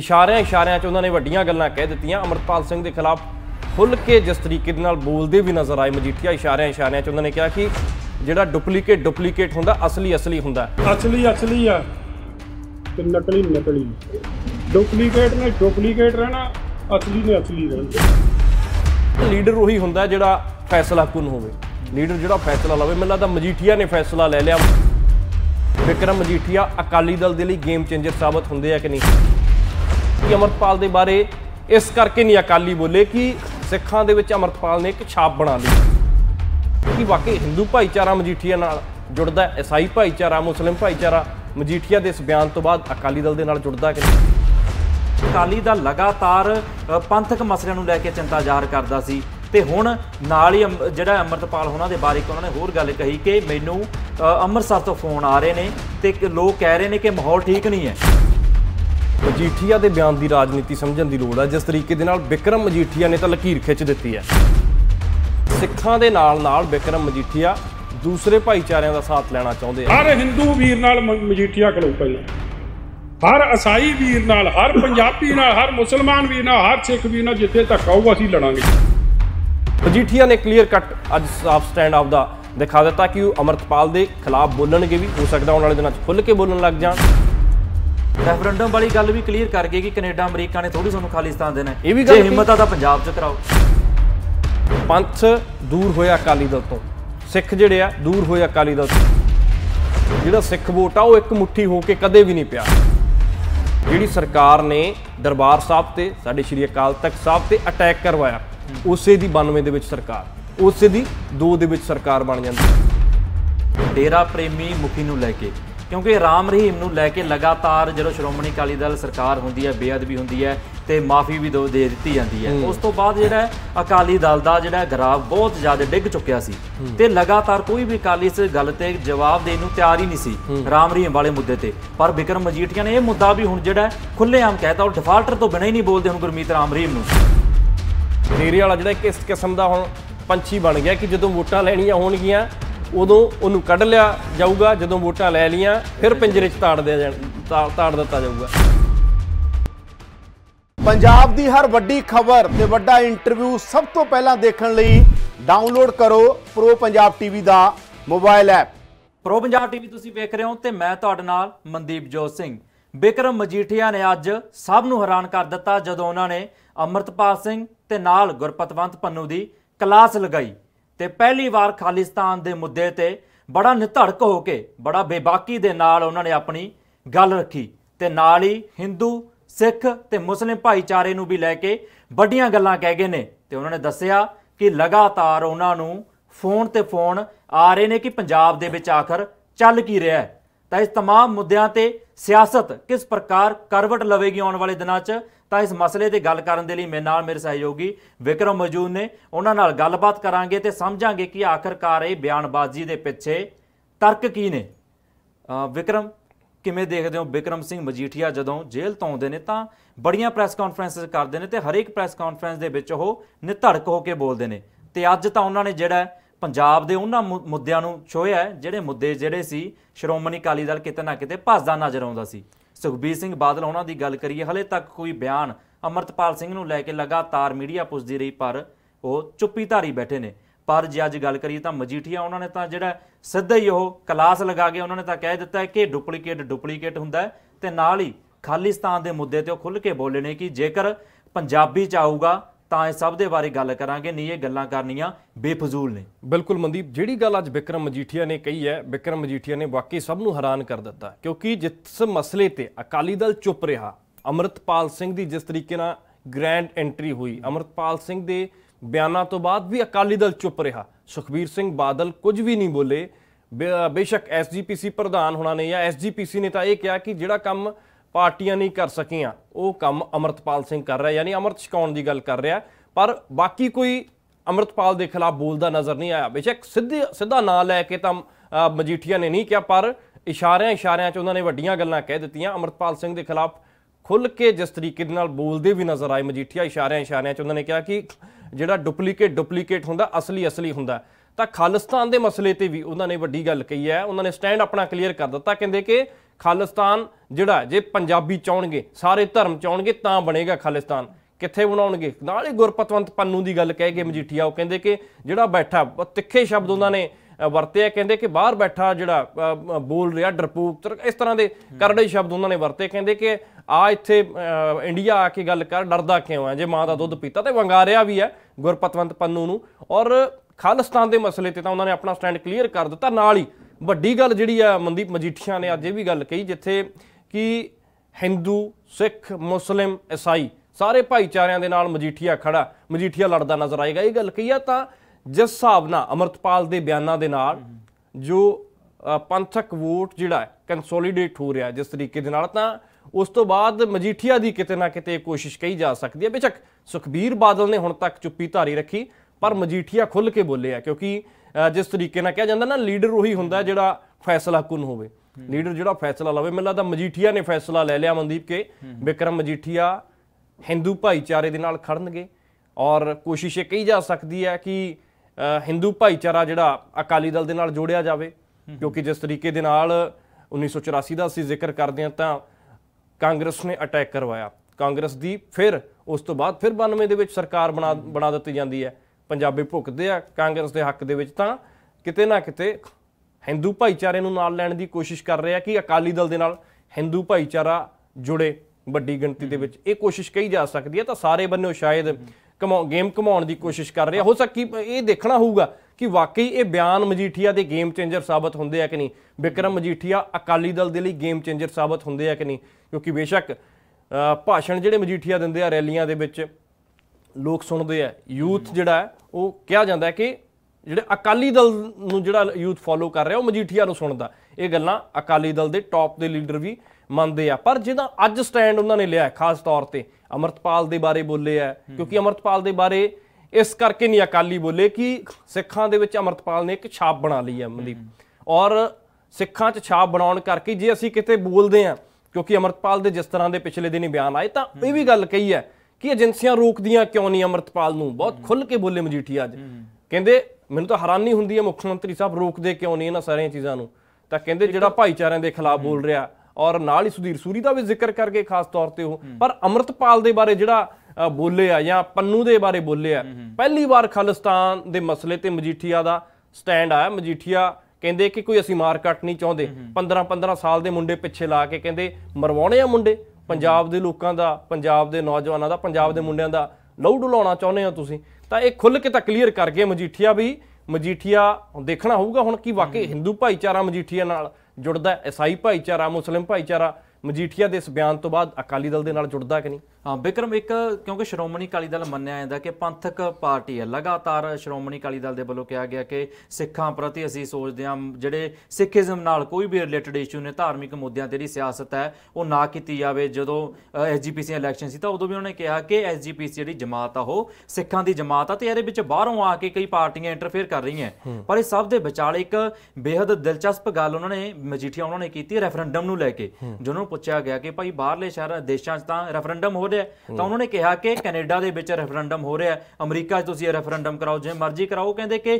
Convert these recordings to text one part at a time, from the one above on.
ਇਸ਼ਾਰਿਆਂ ਇਸ਼ਾਰਿਆਂ 'ਚ ਉਹਨਾਂ ਨੇ ਵੱਡੀਆਂ ਗੱਲਾਂ ਕਹਿ ਦਿੱਤੀਆਂ ਅਮਰਪਾਲ ਸਿੰਘ ਦੇ ਖਿਲਾਫ ਖੁੱਲ ਕੇ ਜਿਸ ਤਰੀਕੇ ਦੇ ਨਾਲ ਬੋਲਦੇ ਵੀ ਨਜ਼ਰ ਆਏ ਮਜੀਠੀਆ ਇਸ਼ਾਰਿਆਂ ਇਸ਼ਾਰਿਆਂ 'ਚ ਉਹਨਾਂ ਨੇ ਕਿਹਾ ਕਿ ਜਿਹੜਾ ਡੁਪਲੀਕੇਟ ਡੁਪਲੀਕੇਟ ਹੁੰਦਾ ਅਸਲੀ ਅਸਲੀ ਹੁੰਦਾ ਅਸਲੀ ਅਸਲੀ ਆ ਤੇ ਨਕਲੀ ਨਕਲੀ ਡੁਪਲੀਕੇਟ ਨੇ ਡੁਪਲੀਕੇਟ ਰਹਿਣਾ ਅਸਲੀ ਨੇ ਅਸਲੀ ਰਹਿਣਾ ਲੀਡਰ ਉਹੀ ਹੁੰਦਾ ਜਿਹੜਾ ਫੈਸਲਾ ਕੁਨ ਹੋਵੇ ਲੀਡਰ ਜਿਹੜਾ ਫੈਸਲਾ ਲਵੇ ਮੈਨੂੰ ਲੱਗਦਾ ਮਜੀਠੀਆ ਨੇ ਫੈਸਲਾ ਲੈ ਲਿਆ ਵਿਕਰਮ ਮਜੀਠੀਆ ਅਕਾਲੀ ਦਲ ਦੇ ਲਈ ਗੇਮ ਚੇਂਜਰ ਸਾਬਤ ਹੁੰਦੇ ਆ ਕਿ ਨਹੀਂ ਕਿ ਅਮਰਪਾਲ ਦੇ ਬਾਰੇ ਇਸ ਕਰਕੇ ਨਹੀਂ ਅਕਾਲੀ ਬੋਲੇ ਕਿ ਸਿੱਖਾਂ ਦੇ ਵਿੱਚ ਅਮਰਪਾਲ ਨੇ ਇੱਕ ਛਾਪ ਬਣਾ ਲਈ ਕਿ ਵਾਕਈ ਹਿੰਦੂ ਭਾਈਚਾਰਾ ਮਜੀਠੀਆ ਨਾਲ ਜੁੜਦਾ ਹੈ ਈਸਾਈ ਭਾਈਚਾਰਾ ਮੁਸਲਿਮ ਭਾਈਚਾਰਾ ਮਜੀਠੀਆ ਦੇ ਇਸ ਬਿਆਨ ਤੋਂ ਬਾਅਦ ਅਕਾਲੀ ਦਲ ਦੇ ਨਾਲ ਜੁੜਦਾ ਕਿ ਅਕਾਲੀ ਦਾ ਲਗਾਤਾਰ ਪੰਥਕ ਮਸਲਿਆਂ ਨੂੰ ਲੈ ਕੇ ਚਿੰਤਾ ਜ਼ਾਹਰ ਕਰਦਾ ਸੀ ਤੇ ਹੁਣ ਨਾਲ ਹੀ ਜਿਹੜਾ ਅਮਰਤਪਾਲ ਉਹਨਾਂ ਦੇ ਬਾਰੇ ਉਹਨਾਂ ਨੇ ਹੋਰ ਗੱਲ ਕਹੀ ਕਿ ਮੈਨੂੰ ਅੰਮ੍ਰਿਤਸਰ ਤੋਂ ਫੋਨ ਆ ਰਹੇ ਨੇ ਤੇ ਲੋਕ ਕਹਿ ਰਹੇ ਨੇ ਕਿ ਮਾਹੌਲ ਠੀਕ ਨਹੀਂ ਹੈ ਮਜੀਠੀਆ ਦੇ ਬਿਆਨ ਦੀ ਰਾਜਨੀਤੀ ਸਮਝਣ ਦੀ ਲੋੜ ਹੈ ਜਿਸ ਤਰੀਕੇ ਦੇ ਨਾਲ ਵਿਕਰਮ ਮਜੀਠੀਆ ਨੇ ਤਾਂ ਲਕੀਰ ਖਿੱਚ ਦਿੱਤੀ ਹੈ ਸਿੱਖਾਂ ਦੇ ਨਾਲ ਨਾਲ ਵਿਕਰਮ ਮਜੀਠੀਆ ਦੂਸਰੇ ਭਾਈਚਾਰਿਆਂ ਦਾ ਸਾਥ ਲੈਣਾ ਚਾਹੁੰਦੇ ਆ ਹਰ ਹਿੰਦੂ ਵੀਰ ਨਾਲ ਮਜੀਠੀਆ ਖਲੋ ਪਹਿਲਾਂ ਹਰ ਅਸਾਈ ਵੀਰ ਨਾਲ ਹਰ ਪੰਜਾਬੀ ਨਾਲ ਹਰ ਮੁਸਲਮਾਨ ਵੀਰ ਨਾਲ ਹਰ ਸਿੱਖ ਵੀਰ ਨਾਲ ਜਿੱਥੇ ਤੱਕ ਆਊਗਾ ਅਸੀਂ ਲੜਾਂਗੇ ਮਜੀਠੀਆ ਨੇ ਕਲੀਅਰ ਕੱਟ ਅੱਜ ਸਾਫ ਸਟੈਂਡ ਆਫ ਦਾ ਦਿਖਾ ਦਿੱਤਾ ਕਿ ਉਹ ਅਮਰਤਪਾਲ ਦੇ ਖਿਲਾਫ ਬੋਲਣਗੇ ਵੀ ਹੋ ਸਕਦਾ ਉਹਨਾਂ ਵਾਲੇ ਦਿਨਾਂ 'ਚ ਖੁੱਲ ਕੇ ਬੋਲਣ ਲੱਗ ਜਾਣ ਰੈਫਰੈਂਡਮ ਵਾਲੀ ਗੱਲ ਵੀ ਕਲੀਅਰ ਕਰ ਗਏ ਕਿ ਕੈਨੇਡਾ ਅਮਰੀਕਾ ਨੇ ਥੋੜੀ ਸਾਨੂੰ ਖਾਲਿਸਤਾਨ ਦੇਣਾ ਇਹ ਵੀ ਗੱਲ ਜੇ ਹਿੰਮਤ ਆ ਤਾਂ ਪੰਜਾਬ 'ਚ ਕਰਾਓ ਪੰਥ ਦੂਰ ਹੋਇਆ ਅਕਾਲੀ ਦਲ ਤੋਂ ਸਿੱਖ ਜਿਹੜੇ ਆ ਦੂਰ ਹੋਇਆ ਅਕਾਲੀ ਦਲ ਤੋਂ ਜਿਹੜਾ ਸਿੱਖ ਵੋਟ ਆ ਉਹ ਇੱਕ ਮੁਠੀ ਹੋ ਕੇ ਕਦੇ ਵੀ ਨਹੀਂ ਪਿਆ ਜਿਹੜੀ ਸਰਕਾਰ ਨੇ ਦਰਬਾਰ ਸਾਹਿਬ ਤੇ ਸਾਡੇ ਸ਼੍ਰੀ ਅਕਾਲ ਤਖਤ ਸਾਹਿਬ ਤੇ ਅਟੈਕ ਕਰਵਾਇਆ ਉਸੇ ਦੀ 92 ਦੇ ਵਿੱਚ ਸਰਕਾਰ ਉਸੇ ਦੀ 2 ਦੇ ਵਿੱਚ ਸਰਕਾਰ ਬਣ ਜਾਂਦੀ ਡੇਰਾ ਪ੍ਰੇਮੀ ਮੁਖੀ ਨੂੰ ਲੈ ਕੇ ਕਿਉਂਕਿ ਰਾਮ ਰਹੀਮ ਨੂੰ ਲੈ ਕੇ ਲਗਾਤਾਰ ਜਦੋਂ ਸ਼੍ਰੋਮਣੀ ਅਕਾਲੀ ਦਲ ਸਰਕਾਰ ਹੁੰਦੀ ਹੈ ਬੇਅਦਬੀ ਹੁੰਦੀ ਹੈ ਤੇ ਮਾਫੀ ਵੀ ਦੇ ਦਿੱਤੀ ਜਾਂਦੀ ਹੈ ਉਸ ਤੋਂ ਬਾਅਦ ਜਿਹੜਾ ਅਕਾਲੀ ਦਲ ਦਾ ਜਿਹੜਾ ਗਰਾਵ ਬਹੁਤ ਜ਼ਿਆਦਾ ਡਿੱਗ ਚੁੱਕਿਆ ਸੀ ਤੇ ਲਗਾਤਾਰ ਕੋਈ ਵੀ ਅਕਾਲੀ ਇਸ ਗੱਲ ਤੇ ਜਵਾਬ ਦੇਣ ਨੂੰ ਤਿਆਰ ਹੀ ਨਹੀਂ ਸੀ ਰਾਮ ਰਹੀਮ ਵਾਲੇ ਮੁੱਦੇ ਤੇ ਪਰ ਵਿਕਰਮ ਮਜੀਠੀਆ ਨੇ ਇਹ ਮੁੱਦਾ ਵੀ ਹੁਣ ਜਿਹੜਾ ਖੁੱਲੇਆਮ ਕਹਿਤਾ ਉਹ ਡਿਫਾਲਟਰ ਤੋਂ ਬਿਨਾਂ ਹੀ ਨਹੀਂ ਬੋਲਦੇ ਹੁਣ ਗੁਰਮੀਤ ਰਾਮ ਰਹੀਮ ਨੂੰ ਡੇਰੀ ਵਾਲਾ ਜਿਹੜਾ ਕਿਸ ਕਿਸਮ ਦਾ ਹੁਣ ਪੰਛੀ ਬਣ ਗਿਆ ਕਿ ਜਦੋਂ ਵੋਟਾਂ ਲੈਣੀਆਂ ਹੋਣਗੀਆਂ ਉਦੋਂ ਉਹਨੂੰ ਕੱਢ ਲਿਆ ਜਾਊਗਾ ਜਦੋਂ ਵੋਟਾਂ ਲੈ ਲੀਆਂ ਫਿਰ ਪਿੰਜਰੇ 'ਚ ਤਾੜ ਦਿਆ ਜਾਣ ਤਾੜ ਦਿੱਤਾ ਜਾਊਗਾ ਪੰਜਾਬ ਦੀ ਹਰ ਵੱਡੀ ਖਬਰ ਤੇ ਵੱਡਾ ਇੰਟਰਵਿਊ ਸਭ ਤੋਂ ਪਹਿਲਾਂ ਦੇਖਣ ਲਈ ਡਾਊਨਲੋਡ ਕਰੋ ਪ੍ਰੋ ਪੰਜਾਬ ਟੀਵੀ ਦਾ mobile app pro Punjab TV ਤੁਸੀਂ ਵੇਖ ਰਹੇ ਹੋ ਤੇ ਮੈਂ ਤੁਹਾਡੇ ਨਾਲ ਮਨਦੀਪ ਜੋਤ ਸਿੰਘ ਬਿਕਰਮ ਮਜੀਠੀਆ ਨੇ ਅੱਜ ਸਭ ਨੂੰ ਹੈਰਾਨ ਕਰ ਦਿੱਤਾ ਜਦੋਂ ਉਹਨਾਂ ਨੇ ਅਮਰਤਪਾਲ ਸਿੰਘ ਤੇ ਨਾਲ ਗੁਰਪਤਵੰਤ ਪੰਨੂ ਦੀ ਕਲਾਸ ਲਗਾਈ ਤੇ ਪਹਿਲੀ ਵਾਰ ਖਾਲਿਸਤਾਨ ਦੇ ਮੁੱਦੇ ਤੇ ਬੜਾ ਨਿਧੜਕ ਹੋ ਕੇ ਬੜਾ ਬੇਬਾਕੀ ਦੇ ਨਾਲ ਉਹਨਾਂ ਨੇ ਆਪਣੀ ਗੱਲ ਰੱਖੀ ਤੇ ਨਾਲ ਹੀ ਹਿੰਦੂ ਸਿੱਖ ਤੇ ਮੁਸਲਿਮ ਭਾਈਚਾਰੇ ਨੂੰ ਵੀ ਲੈ ਕੇ ਵੱਡੀਆਂ ਗੱਲਾਂ ਕਹਿ ਗਏ ਨੇ ਤੇ ਉਹਨਾਂ ਨੇ ਦੱਸਿਆ ਕਿ ਲਗਾਤਾਰ ਉਹਨਾਂ ਨੂੰ ਫੋਨ ਤੇ ਫੋਨ ਆ ਰਹੇ ਨੇ ਕਿ ਪੰਜਾਬ ਦੇ ਵਿੱਚ ਆਖਰ ਚੱਲ ਕੀ ਰਿਹਾ ਹੈ ਤਾਂ ਇਸ तमाम ਮੁੱਦਿਆਂ ਤੇ ਸਿਆਸਤ ਕਿਸ ਪ੍ਰਕਾਰ ਕਰਵਟ ਲਵੇਗੀ ਆਉਣ ਵਾਲੇ ਦਿਨਾਂ 'ਚ ਤਾਂ ਇਸ ਮਸਲੇ ਤੇ ਗੱਲ ਕਰਨ ਦੇ ਲਈ ਮੇਰੇ ਨਾਲ ਮੇਰੇ ਸਹਿਯੋਗੀ ਵਿਕਰਮ ਮਜੂਦ ਨੇ ਉਹਨਾਂ ਨਾਲ ਗੱਲਬਾਤ ਕਰਾਂਗੇ ਤੇ ਸਮਝਾਂਗੇ ਕਿ ਆਖਰਕਾਰ ਇਹ ਬਿਆਨਬਾਜ਼ੀ ਦੇ ਪਿੱਛੇ ਤਰਕ ਕੀ ਨੇ ਵਿਕਰਮ ਕਿਵੇਂ ਦੇਖਦੇ ਹੋ ਵਿਕਰਮ ਸਿੰਘ ਮਜੀਠੀਆ ਜਦੋਂ ਜੇਲ੍ਹ ਤੋਂ ਆਉਂਦੇ ਨੇ ਤਾਂ ਬੜੀਆਂ ਪ੍ਰੈਸ ਕਾਨਫਰੰਸਸ ਕਰਦੇ ਨੇ ਤੇ ਹਰੇਕ ਪ੍ਰੈਸ ਕਾਨਫਰੰਸ ਦੇ ਵਿੱਚ ਉਹ ਨਿਧੜਕ ਹੋ ਕੇ ਬੋਲਦੇ ਨੇ ਤੇ ਅੱਜ ਤਾਂ ਉਹਨਾਂ ਨੇ ਜਿਹੜਾ ਪੰਜਾਬ ਦੇ ਉਹਨਾਂ ਮੁੱਦਿਆਂ ਨੂੰ ਛੋਇਆ ਜਿਹੜੇ ਮੁੱਦੇ ਜਿਹੜੇ ਸੀ ਸ਼੍ਰੋਮਣੀ ਅਕਾਲੀ ਦਲ ਕਿਤੇ ਨਾ ਕਿਤੇ ਭੱਜਦਾ ਨਜ਼ਰ ਆਉਂਦਾ ਸੀ ਸੁਖਬੀਰ ਸਿੰਘ ਬਾਦਲ ਉਹਨਾਂ ਦੀ ਗੱਲ ਕਰੀਏ ਹਲੇ ਤੱਕ ਕੋਈ ਬਿਆਨ ਅਮਰਤਪਾਲ ਸਿੰਘ ਨੂੰ ਲੈ ਕੇ ਲਗਾਤਾਰ ਮੀਡੀਆ ਪੁੱਛਦੀ ਰਹੀ ਪਰ ਉਹ ਚੁੱਪੀ ਧਾਰੀ ਬੈਠੇ ਨੇ ਪਰ ਜੇ ਅੱਜ ਗੱਲ ਕਰੀਏ ਤਾਂ ਮਜੀਠੀਆ ਉਹਨਾਂ ਨੇ ਤਾਂ ਜਿਹੜਾ ਸਿੱਧਾ ਹੀ ਉਹ ਕਲਾਸ ਲਗਾ ਕੇ ਉਹਨਾਂ ਨੇ ਤਾਂ ਕਹਿ ਦਿੱਤਾ ਕਿ ਡੁਪਲੀਕੇਟ ਡੁਪਲੀਕੇਟ ਹੁੰਦਾ ਤੇ ਨਾਲ ਹੀ ਖਾਲਿਸਤਾਨ ਦੇ ਮੁੱਦੇ ਤੇ ਉਹ ਖੁੱਲ ਕੇ ਬੋਲੇ ਨੇ ਕਿ ਜੇਕਰ ਪੰਜਾਬੀ ਚ ਆਊਗਾ ਤਾਂ ਇਹ ਸਭ ਦੇ ਬਾਰੇ ਗੱਲ ਕਰਾਂਗੇ ਨਹੀਂ ਇਹ ਗੱਲਾਂ ਕਰਨੀਆਂ ਬੇਫਜ਼ੂਲ ਨੇ ਬਿਲਕੁਲ ਮਨਦੀਪ ਜਿਹੜੀ ਗੱਲ ਅੱਜ ਵਿਕਰਮ ਮਜੀਠੀਆ ਨੇ ਕਹੀ ਹੈ ਵਿਕਰਮ ਮਜੀਠੀਆ ਨੇ ਵਾਕਈ ਸਭ ਨੂੰ ਹੈਰਾਨ ਕਰ ਦਿੱਤਾ ਕਿਉਂਕਿ ਜਿਸ ਮਸਲੇ ਤੇ ਅਕਾਲੀ ਦਲ ਚੁੱਪ ਰਿਹਾ ਅਮਰਤਪਾਲ ਸਿੰਘ ਦੀ ਜਿਸ ਤਰੀਕੇ ਨਾਲ ਗ੍ਰੈਂਡ ਐਂਟਰੀ ਹੋਈ ਅਮਰਤਪਾਲ ਸਿੰਘ ਦੇ ਬਿਆਨਾਂ ਤੋਂ ਬਾਅਦ ਵੀ ਅਕਾਲੀ ਦਲ ਚੁੱਪ ਰਿਹਾ ਸੁਖਬੀਰ ਸਿੰਘ ਬਾਦਲ ਕੁਝ ਵੀ ਨਹੀਂ ਬੋਲੇ ਬੇਸ਼ੱਕ ਐਸਜੀਪੀਸੀ ਪ੍ਰਧਾਨ ਹੋਣਾ ਨੇ ਜਾਂ ਐਸਜੀਪੀਸੀ ਨੇ ਤਾਂ ਇਹ ਕਿਹਾ ਕਿ ਜਿਹੜਾ ਕੰਮ ਪਾਰਟੀਆਂ ਨਹੀਂ ਕਰ ਸਕੀਆਂ ਉਹ ਕੰਮ ਅਮਰਤਪਾਲ ਸਿੰਘ ਕਰ ਰਿਹਾ ਯਾਨੀ ਅਮਰਤ ਛਕਾਉਣ ਦੀ ਗੱਲ ਕਰ ਰਿਹਾ ਪਰ ਬਾਕੀ ਕੋਈ ਅਮਰਤਪਾਲ ਦੇ ਖਿਲਾਫ ਬੋਲਦਾ ਨਜ਼ਰ ਨਹੀਂ ਆਇਆ ਬੇਸ਼ੱਕ ਸਿੱਧੇ ਸਿੱਧਾ ਨਾਂ ਲੈ ਕੇ ਤਾਂ ਮਜੀਠੀਆ ਨੇ ਨਹੀਂ ਕਿਹਾ ਪਰ ਇਸ਼ਾਰਿਆਂ ਇਸ਼ਾਰਿਆਂ 'ਚ ਉਹਨਾਂ ਨੇ ਵੱਡੀਆਂ ਗੱਲਾਂ ਕਹਿ ਦਿੱਤੀਆਂ ਅਮਰਤਪਾਲ ਸਿੰਘ ਦੇ ਖਿਲਾਫ ਖੁੱਲ ਕੇ ਜਿਸ ਤਰੀਕੇ ਦੇ ਨਾਲ ਬੋਲਦੇ ਵੀ ਨਜ਼ਰ ਆਏ ਮਜੀਠੀਆ ਇਸ਼ਾਰਿਆਂ ਇਸ਼ਾਰਿਆਂ 'ਚ ਉਹਨਾਂ ਨੇ ਕਿਹਾ ਕਿ ਜਿਹੜਾ ਡੁਪਲੀਕੇਟ ਡੁਪਲੀਕੇਟ ਹੁੰਦਾ ਅਸਲੀ ਅਸਲੀ ਹੁੰਦਾ ਤਾਂ ਖਾਲਿਸਤਾਨ ਦੇ ਮਸਲੇ ਤੇ ਵੀ ਉਹਨਾਂ ਨੇ ਵੱਡੀ ਗੱਲ ਕਹੀ ਹੈ ਉਹਨਾਂ ਨੇ ਸਟੈਂਡ ਆਪਣਾ ਕਲੀਅਰ ਕਰ ਦਿੱਤਾ ਕਹਿੰਦੇ ਕਿ ਖਾਲਿਸਤਾਨ ਜਿਹੜਾ ਜੇ ਪੰਜਾਬੀ ਚਾਹਣਗੇ ਸਾਰੇ ਧਰਮ ਚਾਹਣਗੇ ਤਾਂ ਬਣੇਗਾ ਖਾਲਿਸਤਾਨ ਕਿੱਥੇ ਬਣਾਉਣਗੇ ਨਾਲ ਹੀ ਗੁਰਪਤਵੰਤ ਪੰਨੂ ਦੀ ਗੱਲ ਕਹਿ ਕੇ ਮਜੀਠੀਆ ਉਹ ਕਹਿੰਦੇ ਕਿ ਜਿਹੜਾ ਬੈਠਾ ਤਿੱਖੇ ਸ਼ਬਦ ਉਹਨਾਂ ਨੇ ਵਰਤੇ ਆ ਕਹਿੰਦੇ ਕਿ ਬਾਹਰ ਬੈਠਾ ਜਿਹੜਾ ਬੋਲ ਰਿਹਾ ਡਰਪੂਕ ਇਸ ਤਰ੍ਹਾਂ ਦੇ ਕਰੜੇ ਸ਼ਬਦ ਉਹਨਾਂ ਨੇ ਵਰਤੇ ਕਹਿੰਦੇ ਕਿ ਆ ਇੱਥੇ ਇੰਡੀਆ ਆ ਕੇ ਗੱਲ ਕਰ ਡਰਦਾ ਕਿਉਂ ਆ ਜੇ ਮਾਂ ਦਾ ਦੁੱਧ ਪੀਤਾ ਤੇ ਵੰਗਾਰਿਆ ਵੀ ਹੈ ਗੁਰਪਤਵੰਤ ਪੰਨੂ ਨੂੰ ਔਰ ਖਾਲਿਸਤਾਨ ਦੇ ਮਸਲੇ ਤੇ ਤਾਂ ਉਹਨਾਂ ਨੇ ਆਪਣਾ ਸਟੈਂਡ ਕਲੀਅਰ ਕਰ ਦਿੱਤਾ ਨਾਲ ਹੀ ਵੱਡੀ ਗੱਲ ਜਿਹੜੀ ਆ ਮਨਦੀਪ ਮਜੀਠੀਆ ਨੇ ਅੱਜ ਇਹ ਵੀ ਗੱਲ ਕਹੀ ਜਿੱਥੇ ਕਿ ਹਿੰਦੂ ਸਿੱਖ ਮੁਸਲਿਮ ਈਸਾਈ ਸਾਰੇ ਭਾਈਚਾਰਿਆਂ ਦੇ ਨਾਲ ਮਜੀਠੀਆ ਖੜਾ ਮਜੀਠੀਆ ਲੜਦਾ ਨਜ਼ਰ ਆਏਗਾ ਇਹ ਗੱਲ ਕਹੀ ਆ ਤਾਂ ਜਿਸ ਹਿਸਾਬ ਨਾਲ ਅਮਰਤਪਾਲ ਦੇ ਬਿਆਨਾਂ ਦੇ ਨਾਲ ਜੋ ਪੰਥਕ ਵੋਟ ਜਿਹੜਾ ਕੰਸੋਲੀਡੇਟ ਹੋ ਰਿਹਾ ਜਿਸ ਤਰੀਕੇ ਦੇ ਨਾਲ ਤਾਂ ਉਸ ਤੋਂ ਬਾਅਦ ਮਜੀਠੀਆ ਦੀ ਕਿਤੇ ਨਾ ਕਿਤੇ ਕੋਸ਼ਿਸ਼ ਕਹੀ ਜਾ ਸਕਦੀ ਹੈ ਬੇਸ਼ੱਕ ਸੁਖਬੀਰ ਬਾਦਲ ਨੇ ਹੁਣ ਤੱਕ ਚੁੱਪੀ ਧਾਰੀ ਰੱਖੀ ਪਰ ਮਜੀਠੀਆ ਖੁੱਲ ਕੇ ਬੋਲੇ ਆ ਕਿਉਂਕਿ ਜਿਸ ਤਰੀਕੇ ਨਾਲ ਕਿਹਾ ਜਾਂਦਾ ਨਾ ਲੀਡਰ ਉਹੀ ਹੁੰਦਾ ਜਿਹੜਾ ਫੈਸਲਾ ਕੁਨ ਹੋਵੇ ਲੀਡਰ ਜਿਹੜਾ ਫੈਸਲਾ ਲਵੇ ਮੈਨੂੰ ਲੱਗਦਾ ਮਜੀਠੀਆ ਨੇ ਫੈਸਲਾ ਲੈ ਲਿਆ ਮਨਦੀਪ ਕੇ ਵਿਕਰਮ ਮਜੀਠੀਆ ਹਿੰਦੂ ਭਾਈਚਾਰੇ ਦੇ ਨਾਲ ਖੜਨਗੇ ਔਰ ਕੋਸ਼ਿਸ਼ ਇਹ ਕਹੀ ਜਾ ਸਕਦੀ ਹੈ ਕਿ ਹਿੰਦੂ ਭਾਈਚਾਰਾ ਜਿਹੜਾ ਅਕਾਲੀ ਦਲ ਦੇ ਨਾਲ ਜੋੜਿਆ ਜਾਵੇ ਕਿਉਂਕਿ ਜਿਸ ਤਰੀਕੇ ਦੇ ਨਾਲ 1984 ਦਾ ਅਸੀਂ ਜ਼ਿਕਰ ਕਰਦੇ ਹਾਂ ਤਾਂ ਕਾਂਗਰਸ ਨੇ ਅਟੈਕ ਕਰਵਾਇਆ ਕਾਂਗਰਸ ਦੀ ਫਿਰ ਉਸ ਤੋਂ ਬਾਅਦ ਫਿਰ 92 ਦੇ ਵਿੱਚ ਸਰਕਾਰ ਬਣਾ ਬਣਾ ਦਿੱਤੀ ਜਾਂਦੀ ਹੈ ਪੰਜਾਬੀ ਭੁਗਤਦੇ ਆ ਕਾਂਗਰਸ ਦੇ ਹੱਕ ਦੇ ਵਿੱਚ ਤਾਂ ਕਿਤੇ ਨਾ ਕਿਤੇ ਹਿੰਦੂ ਭਾਈਚਾਰੇ ਨੂੰ ਨਾਲ ਲੈਣ ਦੀ ਕੋਸ਼ਿਸ਼ ਕਰ ਰਿਹਾ ਕਿ ਅਕਾਲੀ ਦਲ ਦੇ ਨਾਲ ਹਿੰਦੂ ਭਾਈਚਾਰਾ ਜੁੜੇ ਵੱਡੀ ਗਿਣਤੀ ਦੇ ਵਿੱਚ ਇਹ ਕੋਸ਼ਿਸ਼ ਕਹੀ ਜਾ ਸਕਦੀ ਹੈ ਤਾਂ ਸਾਰੇ ਬੰਨੋ ਸ਼ਾਇਦ ਕਮਾਉ ਗੇਮ ਕਮਾਉਣ ਦੀ ਕੋਸ਼ਿਸ਼ ਕਰ ਰਿਹਾ ਹੋ ਸਕੀ ਇਹ ਦੇਖਣਾ ਹੋਊਗਾ ਕਿ ਵਾਕਈ ਇਹ ਬਿਆਨ ਮਜੀਠੀਆ ਦੇ ਗੇਮ ਚੇਂਜਰ ਸਾਬਤ ਹੁੰਦੇ ਆ ਕਿ ਨਹੀਂ ਵਿਕਰਮ ਮਜੀਠੀਆ ਅਕਾਲੀ ਦਲ ਦੇ ਲਈ ਗੇਮ ਚੇਂਜਰ ਸਾਬਤ ਹੁੰਦੇ ਆ ਕਿ ਨਹੀਂ ਕਿਉਂਕਿ ਬੇਸ਼ੱਕ ਭਾਸ਼ਣ ਜਿਹੜੇ ਮਜੀਠੀਆ ਦਿੰਦੇ ਆ ਰੈਲੀਆਂ ਦੇ ਵਿੱਚ ਲੋਕ ਸੁਣਦੇ ਆ ਯੂਥ ਜਿਹੜਾ ਉਹ ਕਿਹਾ ਜਾਂਦਾ ਕਿ ਜਿਹੜੇ ਅਕਾਲੀ ਦਲ ਨੂੰ ਜਿਹੜਾ ਯੂਥ ਫੋਲੋ ਕਰ ਰਿਹਾ ਉਹ ਮਜੀਠੀਆ ਨੂੰ ਸੁਣਦਾ ਇਹ ਗੱਲਾਂ ਅਕਾਲੀ ਦਲ ਦੇ ਟੌਪ ਦੇ ਲੀਡਰ ਵੀ ਮੰਨਦੇ ਆ ਪਰ ਜਿਹਦਾ ਅੱਜ ਸਟੈਂਡ ਉਹਨਾਂ ਨੇ ਲਿਆ ਖਾਸ ਤੌਰ ਤੇ ਅਮਰਤਪਾਲ ਦੇ ਬਾਰੇ ਬੋਲੇ ਆ ਕਿਉਂਕਿ ਅਮਰਤਪਾਲ ਦੇ ਬਾਰੇ ਇਸ ਕਰਕੇ ਨਹੀਂ ਅਕਾਲੀ ਬੋਲੇ ਕਿ ਸਿੱਖਾਂ ਦੇ ਵਿੱਚ ਅਮਰਤਪਾਲ ਨੇ ਇੱਕ ਛਾਪ ਬਣਾ ਲਈ ਹੈ ਮਨਦੀਪ ਔਰ ਸਿੱਖਾਂ 'ਚ ਛਾਪ ਬਣਾਉਣ ਕਰਕੇ ਜੇ ਅਸੀਂ ਕਿਤੇ ਬੋਲਦੇ ਆ ਕਿਉਂਕਿ ਅਮਰਤਪਾਲ ਦੇ ਜਿਸ ਤਰ੍ਹਾਂ ਦੇ ਪਿਛਲੇ ਦਿਨੀ ਬਿਆਨ ਆਏ ਤਾਂ ਇਹ ਵੀ ਗੱਲ ਕਹੀ ਹੈ ਕਿ ਏਜੰਸੀਆਂ ਰੋਕਦੀਆਂ ਕਿਉਂ ਨਹੀਂ ਅਮਰਤਪਾਲ ਨੂੰ ਬਹੁਤ ਖੁੱਲ ਕੇ ਬੋਲੇ ਮਜੀਠੀ ਅੱਜ ਕਹਿੰਦੇ ਮੈਨੂੰ ਤਾਂ ਹੈਰਾਨੀ ਹੁੰਦੀ ਹੈ ਮੁੱਖ ਮੰਤਰੀ ਸਾਹਿਬ ਰੋਕਦੇ ਕਿਉਂ ਨਹੀਂ ਇਹਨਾਂ ਸਾਰੀਆਂ ਚੀਜ਼ਾਂ ਨੂੰ ਤਾਂ ਕਹਿੰਦੇ ਜਿਹੜਾ ਭਾਈਚਾਰਿਆਂ ਦੇ ਖਿਲਾਫ ਬੋਲ ਰਿਹਾ ਔਰ ਨਾਲ ਹੀ ਸੁਧੀਰ ਸੂਰੀ ਦਾ ਵੀ ਜ਼ਿਕਰ ਕਰਕੇ ਖਾਸ ਤੌਰ ਤੇ ਉਹ ਪਰ ਅਮਰਤਪਾਲ ਦੇ ਬਾਰੇ ਜਿਹੜਾ ਬੋਲੇ ਆ ਜਾਂ ਪੰਨੂ ਦੇ ਬਾਰੇ ਬੋਲੇ ਆ ਪਹਿਲੀ ਵਾਰ ਖਾਲਿਸਤਾਨ ਦੇ ਮਸਲੇ ਤੇ ਮਜੀਠੀਆ ਦਾ ਸਟੈਂਡ ਆ ਮਜੀਠੀਆ ਕਹਿੰਦੇ ਕਿ ਕੋਈ ਅਸੀਂ ਮਾਰ ਕੱਟ ਨਹੀਂ ਚਾਹੁੰਦੇ 15 15 ਸਾਲ ਦੇ ਮੁੰਡੇ ਪਿੱਛੇ ਲਾ ਕੇ ਕਹਿੰਦੇ ਮਰਵਾਉਣੇ ਆ ਮੁੰਡੇ ਪੰਜਾਬ ਦੇ ਲੋਕਾਂ ਦਾ ਪੰਜਾਬ ਦੇ ਨੌਜਵਾਨਾਂ ਦਾ ਪੰਜਾਬ ਦੇ ਮੁੰਡਿਆਂ ਦਾ ਲਹੂ ਡੁਲਾਉਣਾ ਚਾਹੁੰਦੇ ਹੋ ਤੁਸੀਂ ਤਾਂ ਇਹ ਖੁੱਲ ਕੇ ਤਾਂ ਕਲੀਅਰ ਕਰ ਗਏ ਮਜੀਠੀਆ ਵੀ ਮਜੀਠੀਆ ਦੇਖਣਾ ਹੋਊਗਾ ਹੁਣ ਕੀ ਵਾਕਈ ਹਿੰਦੂ ਭਾਈਚਾਰਾ ਮਜੀਠੀਆ ਨਾਲ ਜੁੜਦਾ ਈਸਾਈ ਭਾਈਚਾਰਾ ਮੁਸਲਿਮ ਭਾਈਚਾਰਾ ਮਜੀਠੀਆ ਦੇ ਇਸ ਬਿਆਨ ਤੋਂ ਬਾਅਦ ਅਕਾਲੀ ਦਲ ਦੇ ਨਾਲ ਜੁੜਦਾ ਕਿ ਨਹੀਂ ਹਾਂ ਬਿਕਰਮ ਇੱਕ ਕਿਉਂਕਿ ਸ਼੍ਰੋਮਣੀ ਅਕਾਲੀ ਦਲ ਮੰਨਿਆ ਜਾਂਦਾ ਕਿ ਪੰਥਕ ਪਾਰਟੀ ਹੈ ਲਗਾਤਾਰ ਸ਼੍ਰੋਮਣੀ ਅਕਾਲੀ ਦਲ ਦੇ ਵੱਲੋਂ ਕਿਹਾ ਗਿਆ ਕਿ ਸਿੱਖਾਂ ਪ੍ਰਤੀ ਅਸੀਂ ਸੋਚਦੇ ਹਾਂ ਜਿਹੜੇ ਸਿੱਖੀਜ਼ਮ ਨਾਲ ਕੋਈ ਵੀ ਰਿਲੇਟਡ ਇਸ਼ੂ ਨੇ ਧਾਰਮਿਕ ਮੁੱਦਿਆਂ ਤੇ ਜਿਹੜੀ ਸਿਆਸਤ ਹੈ ਉਹ ਨਾ ਕੀਤੀ ਜਾਵੇ ਜਦੋਂ ਐਸਜੀਪੀਸੀ ਇਲੈਕਸ਼ਨ ਸੀ ਤਾਂ ਉਦੋਂ ਵੀ ਉਹਨੇ ਕਿਹਾ ਕਿ ਐਸਜੀਪੀਸੀ ਜਿਹੜੀ ਜਮਾਤ ਆ ਉਹ ਸਿੱਖਾਂ ਦੀ ਜਮਾਤ ਆ ਤੇ ਇਹਦੇ ਵਿੱਚ ਬਾਹਰੋਂ ਆ ਕੇ ਕਈ ਪਾਰਟੀਆਂ ਇੰਟਰਫੇਅਰ ਕਰ ਰਹੀਆਂ ਪਰ ਇਹ ਸਭ ਦੇ ਵਿਚਾਲੇ ਇੱਕ ਬੇਹਦ ਦਿਲਚਸਪ ਗੱਲ ਉਹਨਾਂ ਨੇ ਮਜੀਠੀਆ ਉਹਨਾਂ ਨੇ ਕੀਤੀ ਰੈਫਰੈਂਡਮ ਨੂੰ ਲੈ ਕੇ ਜਿਹਨੂੰ ਪੁੱਛਿਆ ਗਿਆ ਕਿ ਭਾਈ ਬਾਹਰਲੇ ਸ਼ਹਿਰ ਦੇਸ਼ਾਂ 'ਚ ਤਾਂ ਰੈਫਰੈਂਡਮ ਹੋ ਰਿਹਾ ਤਾਂ ਉਹਨਾਂ ਨੇ ਕਿਹਾ ਕਿ ਕੈਨੇਡਾ ਦੇ ਵਿੱਚ ਰੈਫਰੈਂਡਮ ਹੋ ਰਿਹਾ ਅਮਰੀਕਾ 'ਚ ਤੁਸੀਂ ਰੈਫਰੈਂਡਮ ਕਰਾਓ ਜੇ ਮਰਜ਼ੀ ਕਰਾਓ ਕਹਿੰਦੇ ਕਿ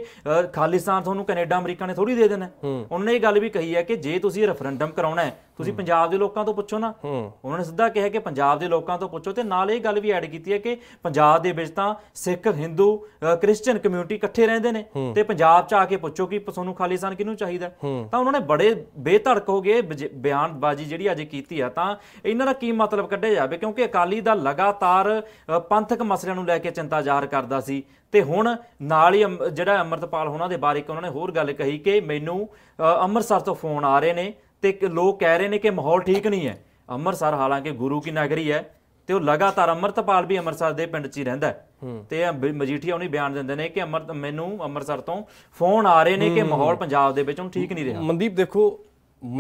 ਖਾਲਿਸਤਾਨ ਤੁਹਾਨੂੰ ਕੈਨੇਡਾ ਅਮਰੀਕਾ ਨੇ ਥੋੜੀ ਦੇ ਦੇਣਾ ਉਹਨਾਂ ਨੇ ਇਹ ਗੱਲ ਵੀ ਕਹੀ ਹੈ ਕਿ ਜੇ ਤੁਸੀਂ ਰੈਫਰੈਂਡਮ ਕਰਾਉਣਾ ਹੈ ਤੁਸੀਂ ਪੰਜਾਬ ਦੇ ਲੋਕਾਂ ਤੋਂ ਪੁੱਛੋ ਨਾ ਉਹਨਾਂ ਨੇ ਸਿੱਧਾ ਕਿਹਾ ਕਿ ਪੰਜਾਬ ਦੇ ਲੋਕਾਂ ਤੋਂ ਪੁੱਛੋ ਤੇ ਨਾਲ ਇਹ ਗੱਲ ਵੀ ਐਡ ਕੀਤੀ ਹੈ ਕਿ ਪੰਜਾਬ ਦੇ ਵਿੱਚ ਤਾਂ ਸਿੱਖ ਹਿੰਦੂ ਕ੍ਰਿਸਚੀਅਨ ਕਮਿਊਨਿਟੀ ਇਕੱਠੇ ਰਹਿੰਦੇ ਨੇ ਤੇ ਪੰਜਾਬ 'ਚ ਆ ਕੇ ਪੁੱਛੋ ਕਿ ਤੁਹਾਨੂੰ ਖਾਲਿਸਤਾਨ ਕਿਹਨੂੰ ਚਾਹੀਦਾ ਤਾਂ ਉਹਨਾਂ ਨੇ ਬੜੇ ਬੇਧੜਕ ਹੋ ਗਏ ਬਿਆਨਬਾਜ਼ੀ ਜਿਹੜੀ ਅੱਜ ਕੀਤੀ ਆ ਤਾਂ ਇਹਨਾਂ ਦਾ ਕੀ ਮਤਲਬ ਕੱਢਿਆ ਜਾਵੇ ਕਿਉਂਕਿ ਅਕਾਲੀ ਦਾ ਲਗਾਤਾਰ ਪੰਥਕ ਮਸਲਿਆਂ ਨੂੰ ਲੈ ਕੇ ਚਿੰਤਾ ਜ਼ਾਹਰ ਕਰਦਾ ਸੀ ਤੇ ਹੁਣ ਨਾਲ ਹੀ ਜਿਹੜਾ ਅਮਰਤਪਾਲ ਹੋਣਾ ਦੇ ਬਾਰੇ ਕਿ ਉਹਨਾਂ ਨੇ ਹੋਰ ਗੱਲ ਕਹੀ ਕਿ ਮੈਨੂੰ ਅੰਮ੍ਰਿਤਸਰ ਤੋਂ ਫੋਨ ਆ ਰਹੇ ਨੇ ਤੇ ਲੋਕ ਕਹਿ ਰਹੇ ਨੇ ਕਿ ਮਾਹੌਲ ਠੀਕ ਨਹੀਂ ਹੈ ਅੰਮ੍ਰਿਤਸਰ ਹਾਲਾਂਕਿ ਗੁਰੂ ਕੀ ਨਗਰੀ ਹੈ ਤੇ ਉਹ ਲਗਾਤਾਰ ਅੰਮ੍ਰਿਤਪਾਲ ਵੀ ਅੰਮ੍ਰਿਤਸਰ ਦੇ ਪਿੰਡ 'ਚ ਹੀ ਰਹਿੰਦਾ ਤੇ ਮਜੀਠੀਆ ਉਹਨੇ ਬਿਆਨ ਦਿੰਦੇ ਨੇ ਕਿ ਅੰਮ੍ਰਿਤ ਮੈਨੂੰ ਅੰਮ੍ਰਿਤਸਰ ਤੋਂ ਫੋਨ ਆ ਰਹੇ ਨੇ ਕਿ ਮਾਹੌਲ ਪੰਜਾਬ ਦੇ ਵਿੱਚ ਉਹ ਠੀਕ ਨਹੀਂ ਰਿਹਾ ਮਨਦੀਪ ਦੇਖੋ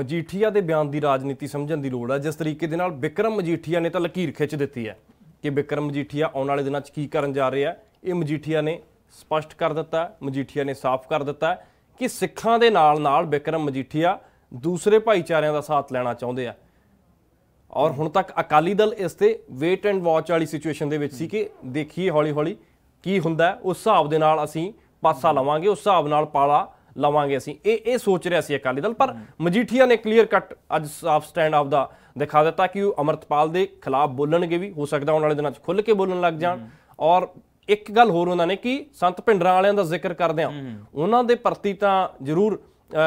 ਮਜੀਠੀਆ ਦੇ ਬਿਆਨ ਦੀ ਰਾਜਨੀਤੀ ਸਮਝਣ ਦੀ ਲੋੜ ਹੈ ਜਿਸ ਤਰੀਕੇ ਦੇ ਨਾਲ ਵਿਕਰਮ ਮਜੀਠੀਆ ਨੇ ਤਾਂ ਲਕੀਰ ਖਿੱਚ ਦਿੱਤੀ ਹੈ ਕਿ ਵਿਕਰਮ ਮਜੀਠੀਆ ਆਉਣ ਵਾਲੇ ਦਿਨਾਂ 'ਚ ਕੀ ਕਰਨ ਜਾ ਰਿਹਾ ਇਹ ਮਜੀਠੀਆ ਨੇ ਸਪਸ਼ਟ ਕਰ ਦਿੱਤਾ ਮਜੀਠੀਆ ਨੇ ਸਾਫ਼ ਕਰ ਦਿੱਤਾ ਕਿ ਸਿੱਖਾਂ ਦੇ ਨਾਲ ਨਾਲ ਵਿਕਰਮ ਮਜੀਠੀਆ ਦੂਸਰੇ ਭਾਈਚਾਰਿਆਂ ਦਾ ਸਾਥ ਲੈਣਾ ਚਾਹੁੰਦੇ ਆ ਔਰ ਹੁਣ ਤੱਕ ਅਕਾਲੀ ਦਲ ਇਸ ਤੇ ਵੇਟ ਐਂਡ ਵਾਚ ਵਾਲੀ ਸਿਚੁਏਸ਼ਨ ਦੇ ਵਿੱਚ ਸੀ ਕਿ ਦੇਖੀਏ ਹੌਲੀ-ਹੌਲੀ ਕੀ ਹੁੰਦਾ ਉਸ ਹਿਸਾਬ ਦੇ ਨਾਲ ਅਸੀਂ ਪਾਸਾ ਲਵਾਂਗੇ ਉਸ ਹਿਸਾਬ ਨਾਲ ਪਾਲਾ ਲਵਾਂਗੇ ਅਸੀਂ ਇਹ ਇਹ ਸੋਚ ਰਿਹਾ ਸੀ ਅਕਾਲੀ ਦਲ ਪਰ ਮਜੀਠੀਆ ਨੇ ਕਲੀਅਰ ਕੱਟ ਅੱਜ ਸਾਫ ਸਟੈਂਡ ਆਫ ਦਾ ਦਿਖਾ ਦਿੱਤਾ ਕਿ ਉਹ ਅਮਰਤਪਾਲ ਦੇ ਖਿਲਾਫ ਬੋਲਣਗੇ ਵੀ ਹੋ ਸਕਦਾ ਉਹਨਾਂ ਵਾਲੇ ਦਿਨਾਂ 'ਚ ਖੁੱਲ ਕੇ ਬੋਲਣ ਲੱਗ ਜਾਣ ਔਰ ਇੱਕ ਗੱਲ ਹੋਰ ਉਹਨਾਂ ਨੇ ਕਿ ਸੰਤ ਪਿੰਡਰਾਂ ਵਾਲਿਆਂ ਦਾ ਜ਼ਿਕਰ ਕਰਦੇ ਆ ਉਹਨਾਂ ਦੇ ਪ੍ਰਤੀ ਤਾਂ ਜ਼ਰੂਰ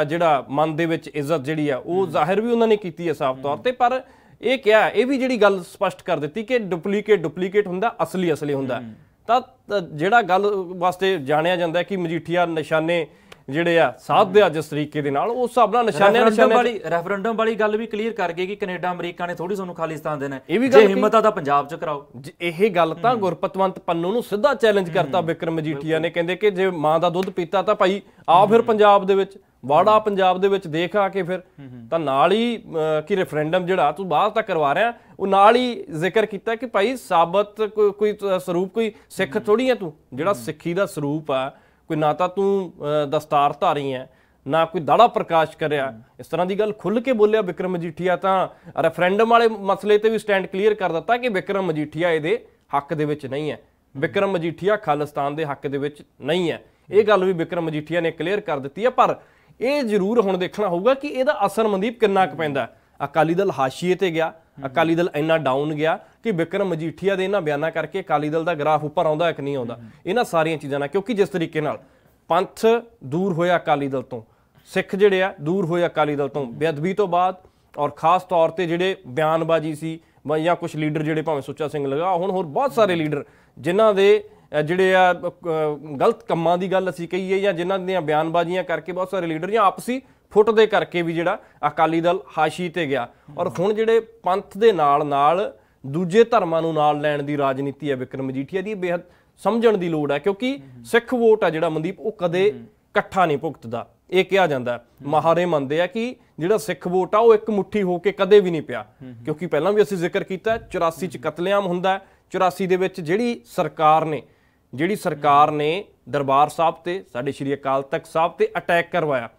ਜਿਹੜਾ ਮਨ ਦੇ ਵਿੱਚ ਇੱਜ਼ਤ ਜਿਹੜੀ ਆ ਉਹ ਜ਼ਾਹਿਰ ਵੀ ਉਹਨਾਂ ਨੇ ਕੀਤੀ ਹੈ ਸਾਫ਼ ਤੌਰ ਤੇ ਪਰ ਇਹ ਕਿਹਾ ਇਹ ਵੀ ਜਿਹੜੀ ਗੱਲ ਸਪਸ਼ਟ ਕਰ ਦਿੱਤੀ ਕਿ ਡੁਪਲੀਕੇਟ ਡੁਪਲੀਕੇਟ ਹੁੰਦਾ ਅਸਲੀ ਅਸਲੀ ਹੁੰਦਾ ਤਾਂ ਜਿਹੜਾ ਗੱਲ ਵਾਸਤੇ ਜਾਣਿਆ ਜਾਂਦਾ ਕਿ ਮਜੀਠੀਆ ਨਿਸ਼ਾਨੇ ਜਿਹੜੇ ਆ ਸਾਧਦੇ ਆ ਜਿਸ ਤਰੀਕੇ ਦੇ ਨਾਲ ਉਸ ਸਭ ਨਾਲ ਨਿਸ਼ਾਨੇ ਨਿਸ਼ਾਨੇ ਵਾਲੀ ਰੈਫਰੈਂਡਮ ਵਾਲੀ ਗੱਲ ਵੀ ਕਲੀਅਰ ਕਰ ਗਏ ਕਿ ਕੈਨੇਡਾ ਅਮਰੀਕਾ ਨੇ ਥੋੜੀ ਸਾਨੂੰ ਖਾਲਿਸਤਾਨ ਦੇਣਾ ਜੇ ਹਿੰਮਤ ਆ ਤਾਂ ਪੰਜਾਬ 'ਚ ਕਰਾਓ ਇਹ ਗੱਲ ਤਾਂ ਗੁਰਪਤਵੰਤ ਪੰਨੂ ਨੂੰ ਸਿੱਧਾ ਚੈਲੰਜ ਕਰਤਾ ਵਿਕਰਮ ਮਜੀਠੀਆ ਨੇ ਕਹਿੰਦੇ ਕਿ ਜੇ ਮਾਂ ਦਾ ਦੁੱਧ ਪੀਤਾ ਤਾਂ ਭਾਈ ਆ ਫਿਰ ਪੰਜਾਬ ਦੇ ਵਿੱਚ ਵਾੜਾ ਪੰਜਾਬ ਦੇ ਵਿੱਚ ਦੇਖ ਆ ਕੇ ਫਿਰ ਤਾਂ ਨਾਲ ਹੀ ਕਿ ਰੈਫਰੈਂਡਮ ਜਿਹੜਾ ਤੂੰ ਬਾਅਦ ਤੱਕ ਕਰਵਾ ਰਿਆ ਉਹ ਨਾਲ ਹੀ ਜ਼ਿਕਰ ਕੀਤਾ ਕਿ ਭਾਈ ਸਾਬਤ ਕੋਈ ਸਰੂਪ ਕੋਈ ਸਿੱਖ ਥੋੜੀ ਆ ਤੂੰ ਜਿਹੜਾ ਸਿੱਖੀ ਦਾ ਸਰੂਪ ਆ ਕੋਈ ਨਾ ਤਾਂ ਤੂੰ ਦਸਤਾਰ ਧਾਰੀ ਹੈ ਨਾ ਕੋਈ ਦਾੜਾ ਪ੍ਰਕਾਸ਼ ਕਰਿਆ ਇਸ ਤਰ੍ਹਾਂ ਦੀ ਗੱਲ ਖੁੱਲ ਕੇ ਬੋਲਿਆ ਵਿਕਰਮ ਮਜੀਠੀਆ ਤਾਂ ਰੈਫਰੈਂਡਮ ਵਾਲੇ ਮਸਲੇ ਤੇ ਵੀ ਸਟੈਂਡ ਕਲੀਅਰ ਕਰ ਦਿੱਤਾ ਕਿ ਵਿਕਰਮ ਮਜੀਠੀਆ ਇਹਦੇ ਹੱਕ ਦੇ ਵਿੱਚ ਨਹੀਂ ਹੈ ਵਿਕਰਮ ਮਜੀਠੀਆ ਖਾਲਿਸਤਾਨ ਦੇ ਹੱਕ ਦੇ ਵਿੱਚ ਨਹੀਂ ਹੈ ਇਹ ਗੱਲ ਵੀ ਵਿਕਰਮ ਮਜੀਠੀਆ ਨੇ ਕਲੀਅਰ ਕਰ ਦਿੱਤੀ ਹੈ ਪਰ ਇਹ ਜ਼ਰੂਰ ਹੁਣ ਦੇਖਣਾ ਹੋਊਗਾ ਕਿ ਇਹਦਾ ਅਸਰ ਮਨਦੀਪ ਕਿੰਨਾ ਕੁ ਪੈਂਦਾ ਅਕਾਲੀ ਦਲ ਹਾਸ਼ੀਏ ਤੇ ਗਿਆ ਅਕਾਲੀ ਦਲ ਇੰਨਾ ਡਾਊਨ ਗਿਆ ਕਿ ਵਿਕਰਮ ਮਜੀਠੀਆ ਦੇ ਇਹਨਾਂ ਬਿਆਨਾਂ ਕਰਕੇ ਅਕਾਲੀ ਦਲ ਦਾ ਗ੍ਰਾਫ ਉੱਪਰ ਆਉਂਦਾ ਕਿ ਨਹੀਂ ਆਉਂਦਾ ਇਹਨਾਂ ਸਾਰੀਆਂ ਚੀਜ਼ਾਂ ਨਾਲ ਕਿਉਂਕਿ ਜਿਸ ਤਰੀਕੇ ਨਾਲ ਪੰਥ ਦੂਰ ਹੋਇਆ ਅਕਾਲੀ ਦਲ ਤੋਂ ਸਿੱਖ ਜਿਹੜੇ ਆ ਦੂਰ ਹੋਇਆ ਅਕਾਲੀ ਦਲ ਤੋਂ ਬੇਅਦਬੀ ਤੋਂ ਬਾਅਦ ਔਰ ਖਾਸ ਤੌਰ ਤੇ ਜਿਹੜੇ ਬਿਆਨਬਾਜ਼ੀ ਸੀ ਜਾਂ ਕੁਝ ਲੀਡਰ ਜਿਹੜੇ ਭਾਵੇਂ ਸੁੱਚਾ ਸਿੰਘ ਲਗਾ ਹੁਣ ਹੋਰ ਬਹੁਤ ਸਾਰੇ ਲੀਡਰ ਜਿਨ੍ਹਾਂ ਦੇ ਜਿਹੜੇ ਆ ਗਲਤ ਕੰਮਾਂ ਦੀ ਗੱਲ ਅਸੀਂ ਕਹੀਏ ਜਾਂ ਜਿਨ੍ਹਾਂ ਦੀਆਂ ਬਿਆਨਬਾਜ਼ੀਆਂ ਕਰਕੇ ਬਹੁਤ ਸਾਰੇ ਲੀਡਰ ਜਾਂ ਆਪਸੀ ਫੁੱਟ ਦੇ ਕਰਕੇ ਵੀ ਜਿਹੜਾ ਅਕਾਲੀ ਦਲ ਹਾਸ਼ੀ ਤੇ ਗਿਆ ਔਰ ਹੁਣ ਜਿਹੜੇ ਪੰਥ ਦੇ ਨਾਲ ਨਾਲ ਦੂਜੇ ਧਰਮਾਂ ਨੂੰ ਨਾਲ ਲੈਣ ਦੀ ਰਾਜਨੀਤੀ ਹੈ ਵਿਕਰਮ ਜੀਠੀਆ ਦੀ ਬੇਹੱਦ ਸਮਝਣ ਦੀ ਲੋੜ ਹੈ ਕਿਉਂਕਿ ਸਿੱਖ ਵੋਟ ਆ ਜਿਹੜਾ ਮਨਦੀਪ ਉਹ ਕਦੇ ਇਕੱਠਾ ਨਹੀਂ ਭੁਗਤਦਾ ਇਹ ਕਿਹਾ ਜਾਂਦਾ ਮਹਾਰੇ ਮੰਨਦੇ ਆ ਕਿ ਜਿਹੜਾ ਸਿੱਖ ਵੋਟ ਆ ਉਹ ਇੱਕ ਮੁਠੀ ਹੋ ਕੇ ਕਦੇ ਵੀ ਨਹੀਂ ਪਿਆ ਕਿਉਂਕਿ ਪਹਿਲਾਂ ਵੀ ਅਸੀਂ ਜ਼ਿਕਰ ਕੀਤਾ 84 ਚ ਕਤਲੇਆਮ ਹੁੰਦਾ 84 ਦੇ ਵਿੱਚ ਜਿਹੜੀ ਸਰਕਾਰ ਨੇ ਜਿਹੜੀ ਸਰਕਾਰ ਨੇ ਦਰਬਾਰ ਸਾਹਿਬ ਤੇ ਸਾਡੇ ਸ਼੍ਰੀ ਅਕਾਲ ਤਖਤ ਸਾਹਿਬ ਤੇ ਅਟੈਕ ਕਰਵਾਇਆ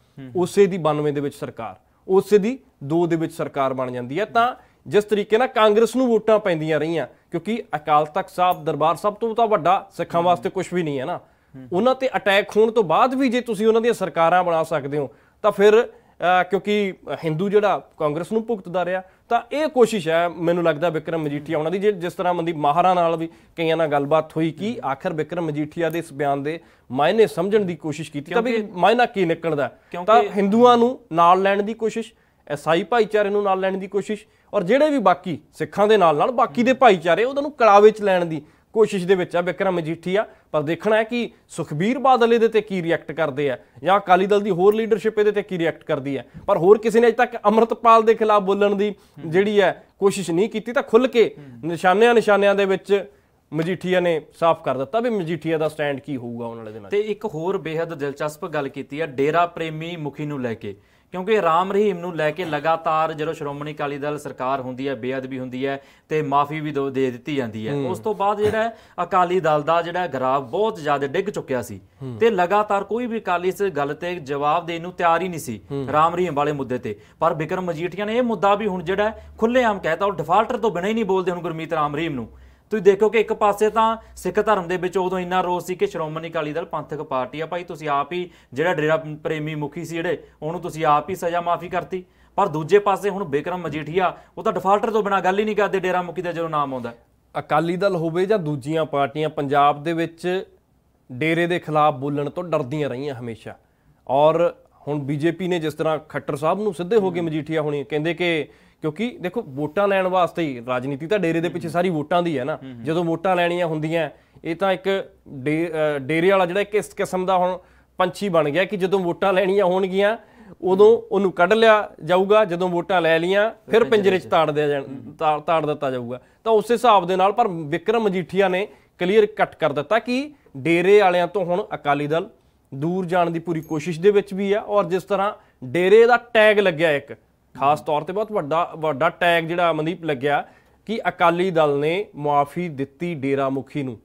ਉਸੇ ਦੀ 92 ਦੇ ਵਿੱਚ ਸਰਕਾਰ ਉਸੇ ਦੀ 2 ਦੇ ਵਿੱਚ ਸਰਕਾਰ ਬਣ ਜਾਂਦੀ ਹੈ ਤਾਂ ਜਿਸ ਤਰੀਕੇ ਨਾਲ ਕਾਂਗਰਸ ਨੂੰ ਵੋਟਾਂ ਪੈਂਦੀਆਂ ਰਹੀਆਂ ਕਿਉਂਕਿ ਅਕਾਲ ਤਖਤ ਸਾਹਿਬ ਦਰਬਾਰ ਸਭ ਤੋਂ ਤਾਂ ਵੱਡਾ ਸਿੱਖਾਂ ਵਾਸਤੇ ਕੁਝ ਵੀ ਨਹੀਂ ਹੈ ਨਾ ਉਹਨਾਂ ਤੇ ਅਟੈਕ ਹੋਣ ਤੋਂ ਬਾਅਦ ਵੀ ਜੇ ਤੁਸੀਂ ਉਹਨਾਂ ਦੀਆਂ ਸਰਕਾਰਾਂ ਬਣਾ ਸਕਦੇ ਹੋ ਤਾਂ ਫਿਰ ਕਿਉਂਕਿ ਹਿੰਦੂ ਜਿਹੜਾ ਕਾਂਗਰਸ ਨੂੰ ਭੁਗਤਦਾ ਰਿਹਾ ਤਾਂ ਇਹ ਕੋਸ਼ਿਸ਼ ਹੈ ਮੈਨੂੰ ਲੱਗਦਾ ਵਿਕਰਮ ਮਜੀਠੀਆ ਉਹਨਾਂ ਦੀ ਜਿਸ ਤਰ੍ਹਾਂ ਮੰਦੀ ਮਾਹਰਾਂ ਨਾਲ ਵੀ ਕਈਆਂ ਨਾਲ ਗੱਲਬਾਤ ਹੋਈ ਕਿ ਆਖਰ ਵਿਕਰਮ ਮਜੀਠੀਆ ਦੇ ਇਸ ਬਿਆਨ ਦੇ ਮਾਇਨੇ ਸਮਝਣ ਦੀ ਕੋਸ਼ਿਸ਼ ਕੀਤੀ ਤਾਂ ਵੀ ਮਾਇਨਾ ਕੀ ਨਿਕਲਦਾ ਤਾਂ ਹਿੰਦੂਆਂ ਨੂੰ ਨਾਲ ਲੈਣ ਦੀ ਕੋਸ਼ਿਸ਼ ਐਸਾਈ ਭਾਈਚਾਰੇ ਨੂੰ ਨਾਲ ਲੈਣ ਦੀ ਕੋਸ਼ਿਸ਼ ਔਰ ਜਿਹੜੇ ਵੀ ਬਾਕੀ ਸਿੱਖਾਂ ਦੇ ਨਾਲ ਨਾਲ ਬਾਕੀ ਦੇ ਭਾਈਚਾਰੇ ਉਹਨਾਂ ਨੂੰ ਕਲਾਵੇ ਚ ਲੈਣ ਦੀ ਕੋਸ਼ਿਸ਼ ਦੇ ਵਿੱਚ ਆ ਵਿਕਰਮ ਆ ਪਰ ਦੇਖਣਾ ਹੈ ਕਿ ਸੁਖਬੀਰ ਬਾਦਲ ਇਹਦੇ ਤੇ ਕੀ ਰਿਐਕਟ ਕਰਦੇ ਆ ਜਾਂ ਅਕਾਲੀ ਦਲ ਦੀ ਹੋਰ ਲੀਡਰਸ਼ਿਪ ਇਹਦੇ ਤੇ ਕੀ ਰਿਐਕਟ ਕਰਦੀ ਹੈ ਪਰ ਹੋਰ ਕਿਸੇ ਨੇ ਅਜੇ ਤੱਕ ਅਮਰਤਪਾਲ ਦੇ ਖਿਲਾਫ ਬੋਲਣ ਦੀ ਜਿਹੜੀ ਹੈ ਕੋਸ਼ਿਸ਼ ਨਹੀਂ ਕੀਤੀ ਤਾਂ ਖੁੱਲ ਕੇ ਨਿਸ਼ਾਨਿਆਂ ਨਿਸ਼ਾਨਿਆਂ ਦੇ ਵਿੱਚ ਮਜੀਠੀਆ ਨੇ ਸਾਫ਼ ਕਰ ਦਿੱਤਾ ਵੀ ਮਜੀਠੀਆ ਦਾ ਸਟੈਂਡ ਕੀ ਹੋਊਗਾ ਉਹਨਾਂ ਦੇ ਨਾਲ ਤੇ ਇੱਕ ਹੋਰ ਬੇहद ਦਿਲਚਸਪ ਗੱਲ ਕੀਤੀ ਆ ਡੇਰਾ ਪ੍ਰੇਮੀ ਮੁਖੀ ਨੂੰ ਲੈ ਕੇ ਕਿਉਂਕਿ ਰਾਮ ਰਹੀਮ ਨੂੰ ਲੈ ਕੇ ਲਗਾਤਾਰ ਜਦੋਂ ਸ਼੍ਰੋਮਣੀ ਅਕਾਲੀ ਦਲ ਸਰਕਾਰ ਹੁੰਦੀ ਹੈ ਬੇਅਦਬੀ ਹੁੰਦੀ ਹੈ ਤੇ ਮਾਫੀ ਵੀ ਦੇ ਦਿੱਤੀ ਜਾਂਦੀ ਹੈ ਉਸ ਤੋਂ ਬਾਅਦ ਜਿਹੜਾ ਅਕਾਲੀ ਦਲ ਦਾ ਜਿਹੜਾ ਗਰਾਬ ਬਹੁਤ ਜ਼ਿਆਦਾ ਡਿੱਗ ਚੁੱਕਿਆ ਸੀ ਤੇ ਲਗਾਤਾਰ ਕੋਈ ਵੀ ਅਕਾਲੀ ਇਸ ਗੱਲ ਤੇ ਜਵਾਬ ਦੇਣ ਨੂੰ ਤਿਆਰ ਹੀ ਨਹੀਂ ਸੀ ਰਾਮ ਰਹੀਮ ਵਾਲੇ ਮੁੱਦੇ ਤੇ ਪਰ ਬਿਕਰਮ ਮਜੀਠੀਆ ਨੇ ਇਹ ਮੁੱਦਾ ਵੀ ਹੁਣ ਜਿਹੜਾ ਖੁੱਲੇਆਮ ਕਹਿਤਾ ਉਹ ਡਿਫਾਲਟਰ ਤੋਂ ਬਿਨਾਂ ਹੀ ਨਹੀਂ ਬੋਲਦੇ ਹੁਣ ਗੁਰਮੀਤ ਰਾਮ ਰਹੀਮ ਨੂੰ ਤੁਸੀਂ ਦੇਖੋ ਕਿ ਇੱਕ ਪਾਸੇ ਤਾਂ ਸਿੱਖ ਧਰਮ ਦੇ ਵਿੱਚ ਉਦੋਂ ਇੰਨਾ ਰੋਸ ਸੀ ਕਿ ਸ਼੍ਰੋਮਣੀ ਅਕਾਲੀ ਦਲ ਪੰਥਕ ਪਾਰਟੀ ਆ ਭਾਈ ਤੁਸੀਂ ਆਪ ਹੀ ਜਿਹੜਾ ਡੇਰਾ ਪ੍ਰੇਮੀ ਮੁਖੀ ਸੀ ਜਿਹੜੇ ਉਹਨੂੰ ਤੁਸੀਂ ਆਪ ਹੀ ਸਜ਼ਾ ਮਾਫੀ ਕਰਤੀ ਪਰ ਦੂਜੇ ਪਾਸੇ ਹੁਣ ਬਿਕਰਮ ਮਜੀਠੀਆ ਉਹ ਤਾਂ ਡਿਫਾਲਟਰ ਤੋਂ ਬਿਨਾ ਗੱਲ ਹੀ ਨਹੀਂ ਕਰਦੇ ਡੇਰਾ ਮੁਖੀ ਦਾ ਜਦੋਂ ਨਾਮ ਆਉਂਦਾ ਅਕਾਲੀ ਦਲ ਹੋਵੇ ਜਾਂ ਦੂਜੀਆਂ ਪਾਰਟੀਆਂ ਪੰਜਾਬ ਦੇ ਵਿੱਚ ਡੇਰੇ ਦੇ ਖਿਲਾਫ ਬੋਲਣ ਤੋਂ ਡਰਦੀਆਂ ਰਹੀਆਂ ਹਮੇਸ਼ਾ ਔਰ ਹੁਣ ਬੀਜੇਪੀ ਨੇ ਜਿਸ ਤਰ੍ਹਾਂ ਖੱਟਰ ਸਾਹਿਬ ਨੂੰ ਸਿੱਧੇ ਹੋ ਕੇ ਮਜੀਠੀਆ ਹੋਣੀ ਕਹਿੰਦੇ ਕਿ ਕਿਉਂਕਿ ਦੇਖੋ ਵੋਟਾਂ ਲੈਣ ਵਾਸਤੇ ਹੀ ਰਾਜਨੀਤੀ ਤਾਂ ਡੇਰੇ ਦੇ ਪਿੱਛੇ ਸਾਰੀ ਵੋਟਾਂ ਦੀ ਹੈ ਨਾ ਜਦੋਂ ਵੋਟਾਂ ਲੈਣੀਆਂ ਹੁੰਦੀਆਂ ਇਹ ਤਾਂ ਇੱਕ ਡੇਰੇ ਵਾਲਾ ਜਿਹੜਾ ਕਿਸ ਕਿਸਮ ਦਾ ਹੁਣ ਪੰਛੀ ਬਣ ਗਿਆ ਕਿ ਜਦੋਂ ਵੋਟਾਂ ਲੈਣੀਆਂ ਹੋਣਗੀਆਂ ਉਦੋਂ ਉਹਨੂੰ ਕੱਢ ਲਿਆ ਜਾਊਗਾ ਜਦੋਂ ਵੋਟਾਂ ਲੈ ਲੀਆਂ ਫਿਰ ਪਿੰਜਰੇ 'ਚ ਤਾੜ ਦਿਆ ਤਾੜ ਦਿੱਤਾ ਜਾਊਗਾ ਤਾਂ ਉਸੇ ਹਿਸਾਬ ਦੇ ਨਾਲ ਪਰ ਵਿਕਰਮ ਮਜੀਠੀਆ ਨੇ ਕਲੀਅਰ ਕੱਟ ਕਰ ਦਿੱਤਾ ਕਿ ਡੇਰੇ ਵਾਲਿਆਂ ਤੋਂ ਹੁਣ ਅਕਾਲੀ ਦਲ ਦੂਰ ਜਾਣ ਦੀ ਪੂਰੀ ਕੋਸ਼ਿਸ਼ ਦੇ ਵਿੱਚ ਵੀ ਆ ਔਰ ਜਿਸ ਤਰ੍ਹਾਂ ਡੇਰੇ ਦਾ ਟੈਗ ਲੱਗਿਆ ਇੱਕ ਖਾਸ ਤੌਰ ਤੇ ਬਹੁਤ ਵੱਡਾ ਵੱਡਾ ਟੈਗ ਜਿਹੜਾ ਅਮਨਦੀਪ ਲੱਗਿਆ ਕਿ ਅਕਾਲੀ ਦਲ ਨੇ ਮੁਆਫੀ ਦਿੱਤੀ ਡੇਰਾ ਮੁਖੀ ਨੂੰ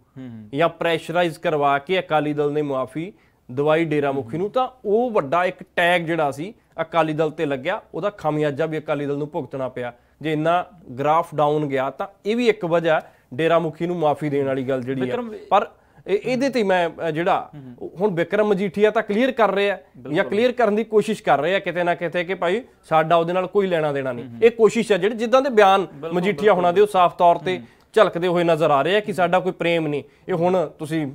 ਜਾਂ ਪ੍ਰੈਸ਼ਰਾਈਜ਼ ਕਰਵਾ ਕੇ ਅਕਾਲੀ ਦਲ ਨੇ ਮੁਆਫੀ ਦਵਾਈ ਡੇਰਾ ਮੁਖੀ ਨੂੰ ਤਾਂ ਉਹ ਵੱਡਾ ਇੱਕ ਟੈਗ ਜਿਹੜਾ ਸੀ ਅਕਾਲੀ ਦਲ ਤੇ ਲੱਗਿਆ ਉਹਦਾ ਖਾਮਿਆਜਾ ਵੀ ਅਕਾਲੀ ਦਲ ਨੂੰ ਭੁਗਤਣਾ ਪਿਆ ਜੇ ਇੰਨਾ ਗ੍ਰਾਫ ਡਾਊਨ ਗਿਆ ਤਾਂ ਇਹ ਵੀ ਇੱਕ ਵਜ੍ਹਾ ਡੇਰਾ ਮੁਖੀ ਨੂੰ ਮਾਫੀ ਦੇਣ ਵਾਲੀ ਗੱਲ ਜਿਹੜੀ ਹੈ ਪਰ ਇਹਦੇ ਤੇ ਮੈਂ ਜਿਹੜਾ ਹੁਣ ਵਿਕਰਮ ਮਜੀਠੀਆ ਤਾਂ ਕਲੀਅਰ ਕਰ ਰਿਹਾ ਜਾਂ ਕਲੀਅਰ ਕਰਨ ਦੀ ਕੋਸ਼ਿਸ਼ ਕਰ ਰਿਹਾ ਕਿਤੇ ਨਾ ਕਿਤੇ ਕਿ ਭਾਈ ਸਾਡਾ ਉਹਦੇ ਨਾਲ ਕੋਈ ਲੈਣਾ ਦੇਣਾ ਨਹੀਂ ਇਹ ਕੋਸ਼ਿਸ਼ ਹੈ ਜਿਹੜੇ ਜਿੱਦਾਂ ਦੇ ਬਿਆਨ ਮਜੀਠੀਆ ਹੋਣਾ ਦੇ ਉਹ ਸਾਫ਼ ਤੌਰ ਤੇ ਝਲਕਦੇ ਹੋਏ ਨਜ਼ਰ ਆ ਰਹੇ ਆ ਕਿ ਸਾਡਾ ਕੋਈ ਪ੍ਰੇਮ ਨਹੀਂ ਇਹ ਹੁਣ ਤੁਸੀਂ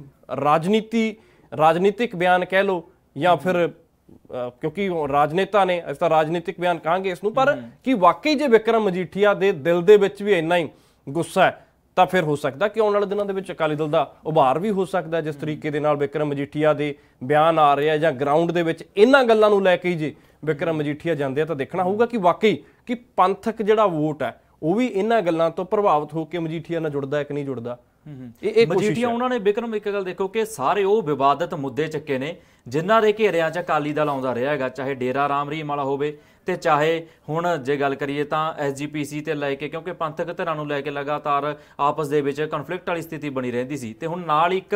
ਰਾਜਨੀਤੀ ਰਾਜਨੀਤਿਕ ਬਿਆਨ ਕਹਿ ਲਓ ਜਾਂ ਫਿਰ ਕਿਉਂਕਿ ਰਾਜਨੇਤਾ ਨੇ ਅਸੀਂ ਤਾਂ ਰਾਜਨੀਤਿਕ ਬਿਆਨ ਕਹਾਂਗੇ ਇਸ ਨੂੰ ਪਰ ਕਿ ਵਾਕਈ ਜੇ ਵਿਕਰਮ ਮਜੀਠੀਆ ਦੇ ਦਿਲ ਦੇ ਵਿੱਚ ਵੀ ਇੰਨਾ ਹੀ ਗੁੱਸਾ ਹੈ ਤਾਂ ਫਿਰ ਹੋ ਸਕਦਾ ਕਿ ਆਉਣ ਵਾਲੇ ਦਿਨਾਂ ਦੇ ਵਿੱਚ ਅਕਾਲੀ ਦਲ ਦਾ ਉਭਾਰ ਵੀ ਹੋ ਸਕਦਾ ਜਿਸ ਤਰੀਕੇ ਦੇ ਨਾਲ ਵਿਕਰਮ ਮਜੀਠੀਆ ਦੇ ਬਿਆਨ ਆ ਰਿਹਾ ਜਾਂ ਗਰਾਊਂਡ ਦੇ ਵਿੱਚ ਇਹਨਾਂ ਗੱਲਾਂ ਨੂੰ ਲੈ ਕੇ ਜੇ ਵਿਕਰਮ ਮਜੀਠੀਆ ਜਾਂਦੇ ਆ ਤਾਂ ਦੇਖਣਾ ਹੋਊਗਾ ਕਿ ਵਾਕਈ ਕਿ ਪੰਥਕ ਜਿਹੜਾ ਵੋਟ ਹੈ ਉਹ ਵੀ ਇਹਨਾਂ ਗੱਲਾਂ ਤੋਂ ਪ੍ਰਭਾਵਿਤ ਹੋ ਕੇ ਮਜੀਠੀਆ ਨਾਲ ਜੁੜਦਾ ਹੈ ਕਿ ਨਹੀਂ ਜੁੜਦਾ ਇਹ ਇਹ ਮਜੀਠੀਆ ਉਹਨਾਂ ਨੇ ਵਿਕਰਮ ਇੱਕ ਗੱਲ ਦੇਖੋ ਕਿ ਸਾਰੇ ਉਹ ਵਿਵਾਦਤ ਮੁੱਦੇ ਚੱਕੇ ਨੇ ਜਿਨ੍ਹਾਂ ਦੇ ਘੇਰਿਆਂ 'ਚ ਅਕਾਲੀ ਦਲ ਆਉਂਦਾ ਰਿਹਾ ਹੈਗਾ ਚਾਹੇ ਡੇਰਾ ਰਾਮ ਰਹੀਮ ਵਾਲਾ ਹੋਵੇ ਤੇ ਚਾਹੇ ਹੁਣ ਜੇ ਗੱਲ ਕਰੀਏ ਤਾਂ ਐਸਜੀਪੀਸੀ ਤੇ ਲੈ ਕੇ ਕਿਉਂਕਿ ਪੰਥਕ ਧਿਰਾਂ ਨੂੰ ਲੈ ਕੇ ਲਗਾਤਾਰ ਆਪਸ ਦੇ ਵਿੱਚ ਕਨਫਲਿਕਟ ਵਾਲੀ ਸਥਿਤੀ ਬਣੀ ਰਹਿੰਦੀ ਸੀ ਤੇ ਹੁਣ ਨਾਲ ਇੱਕ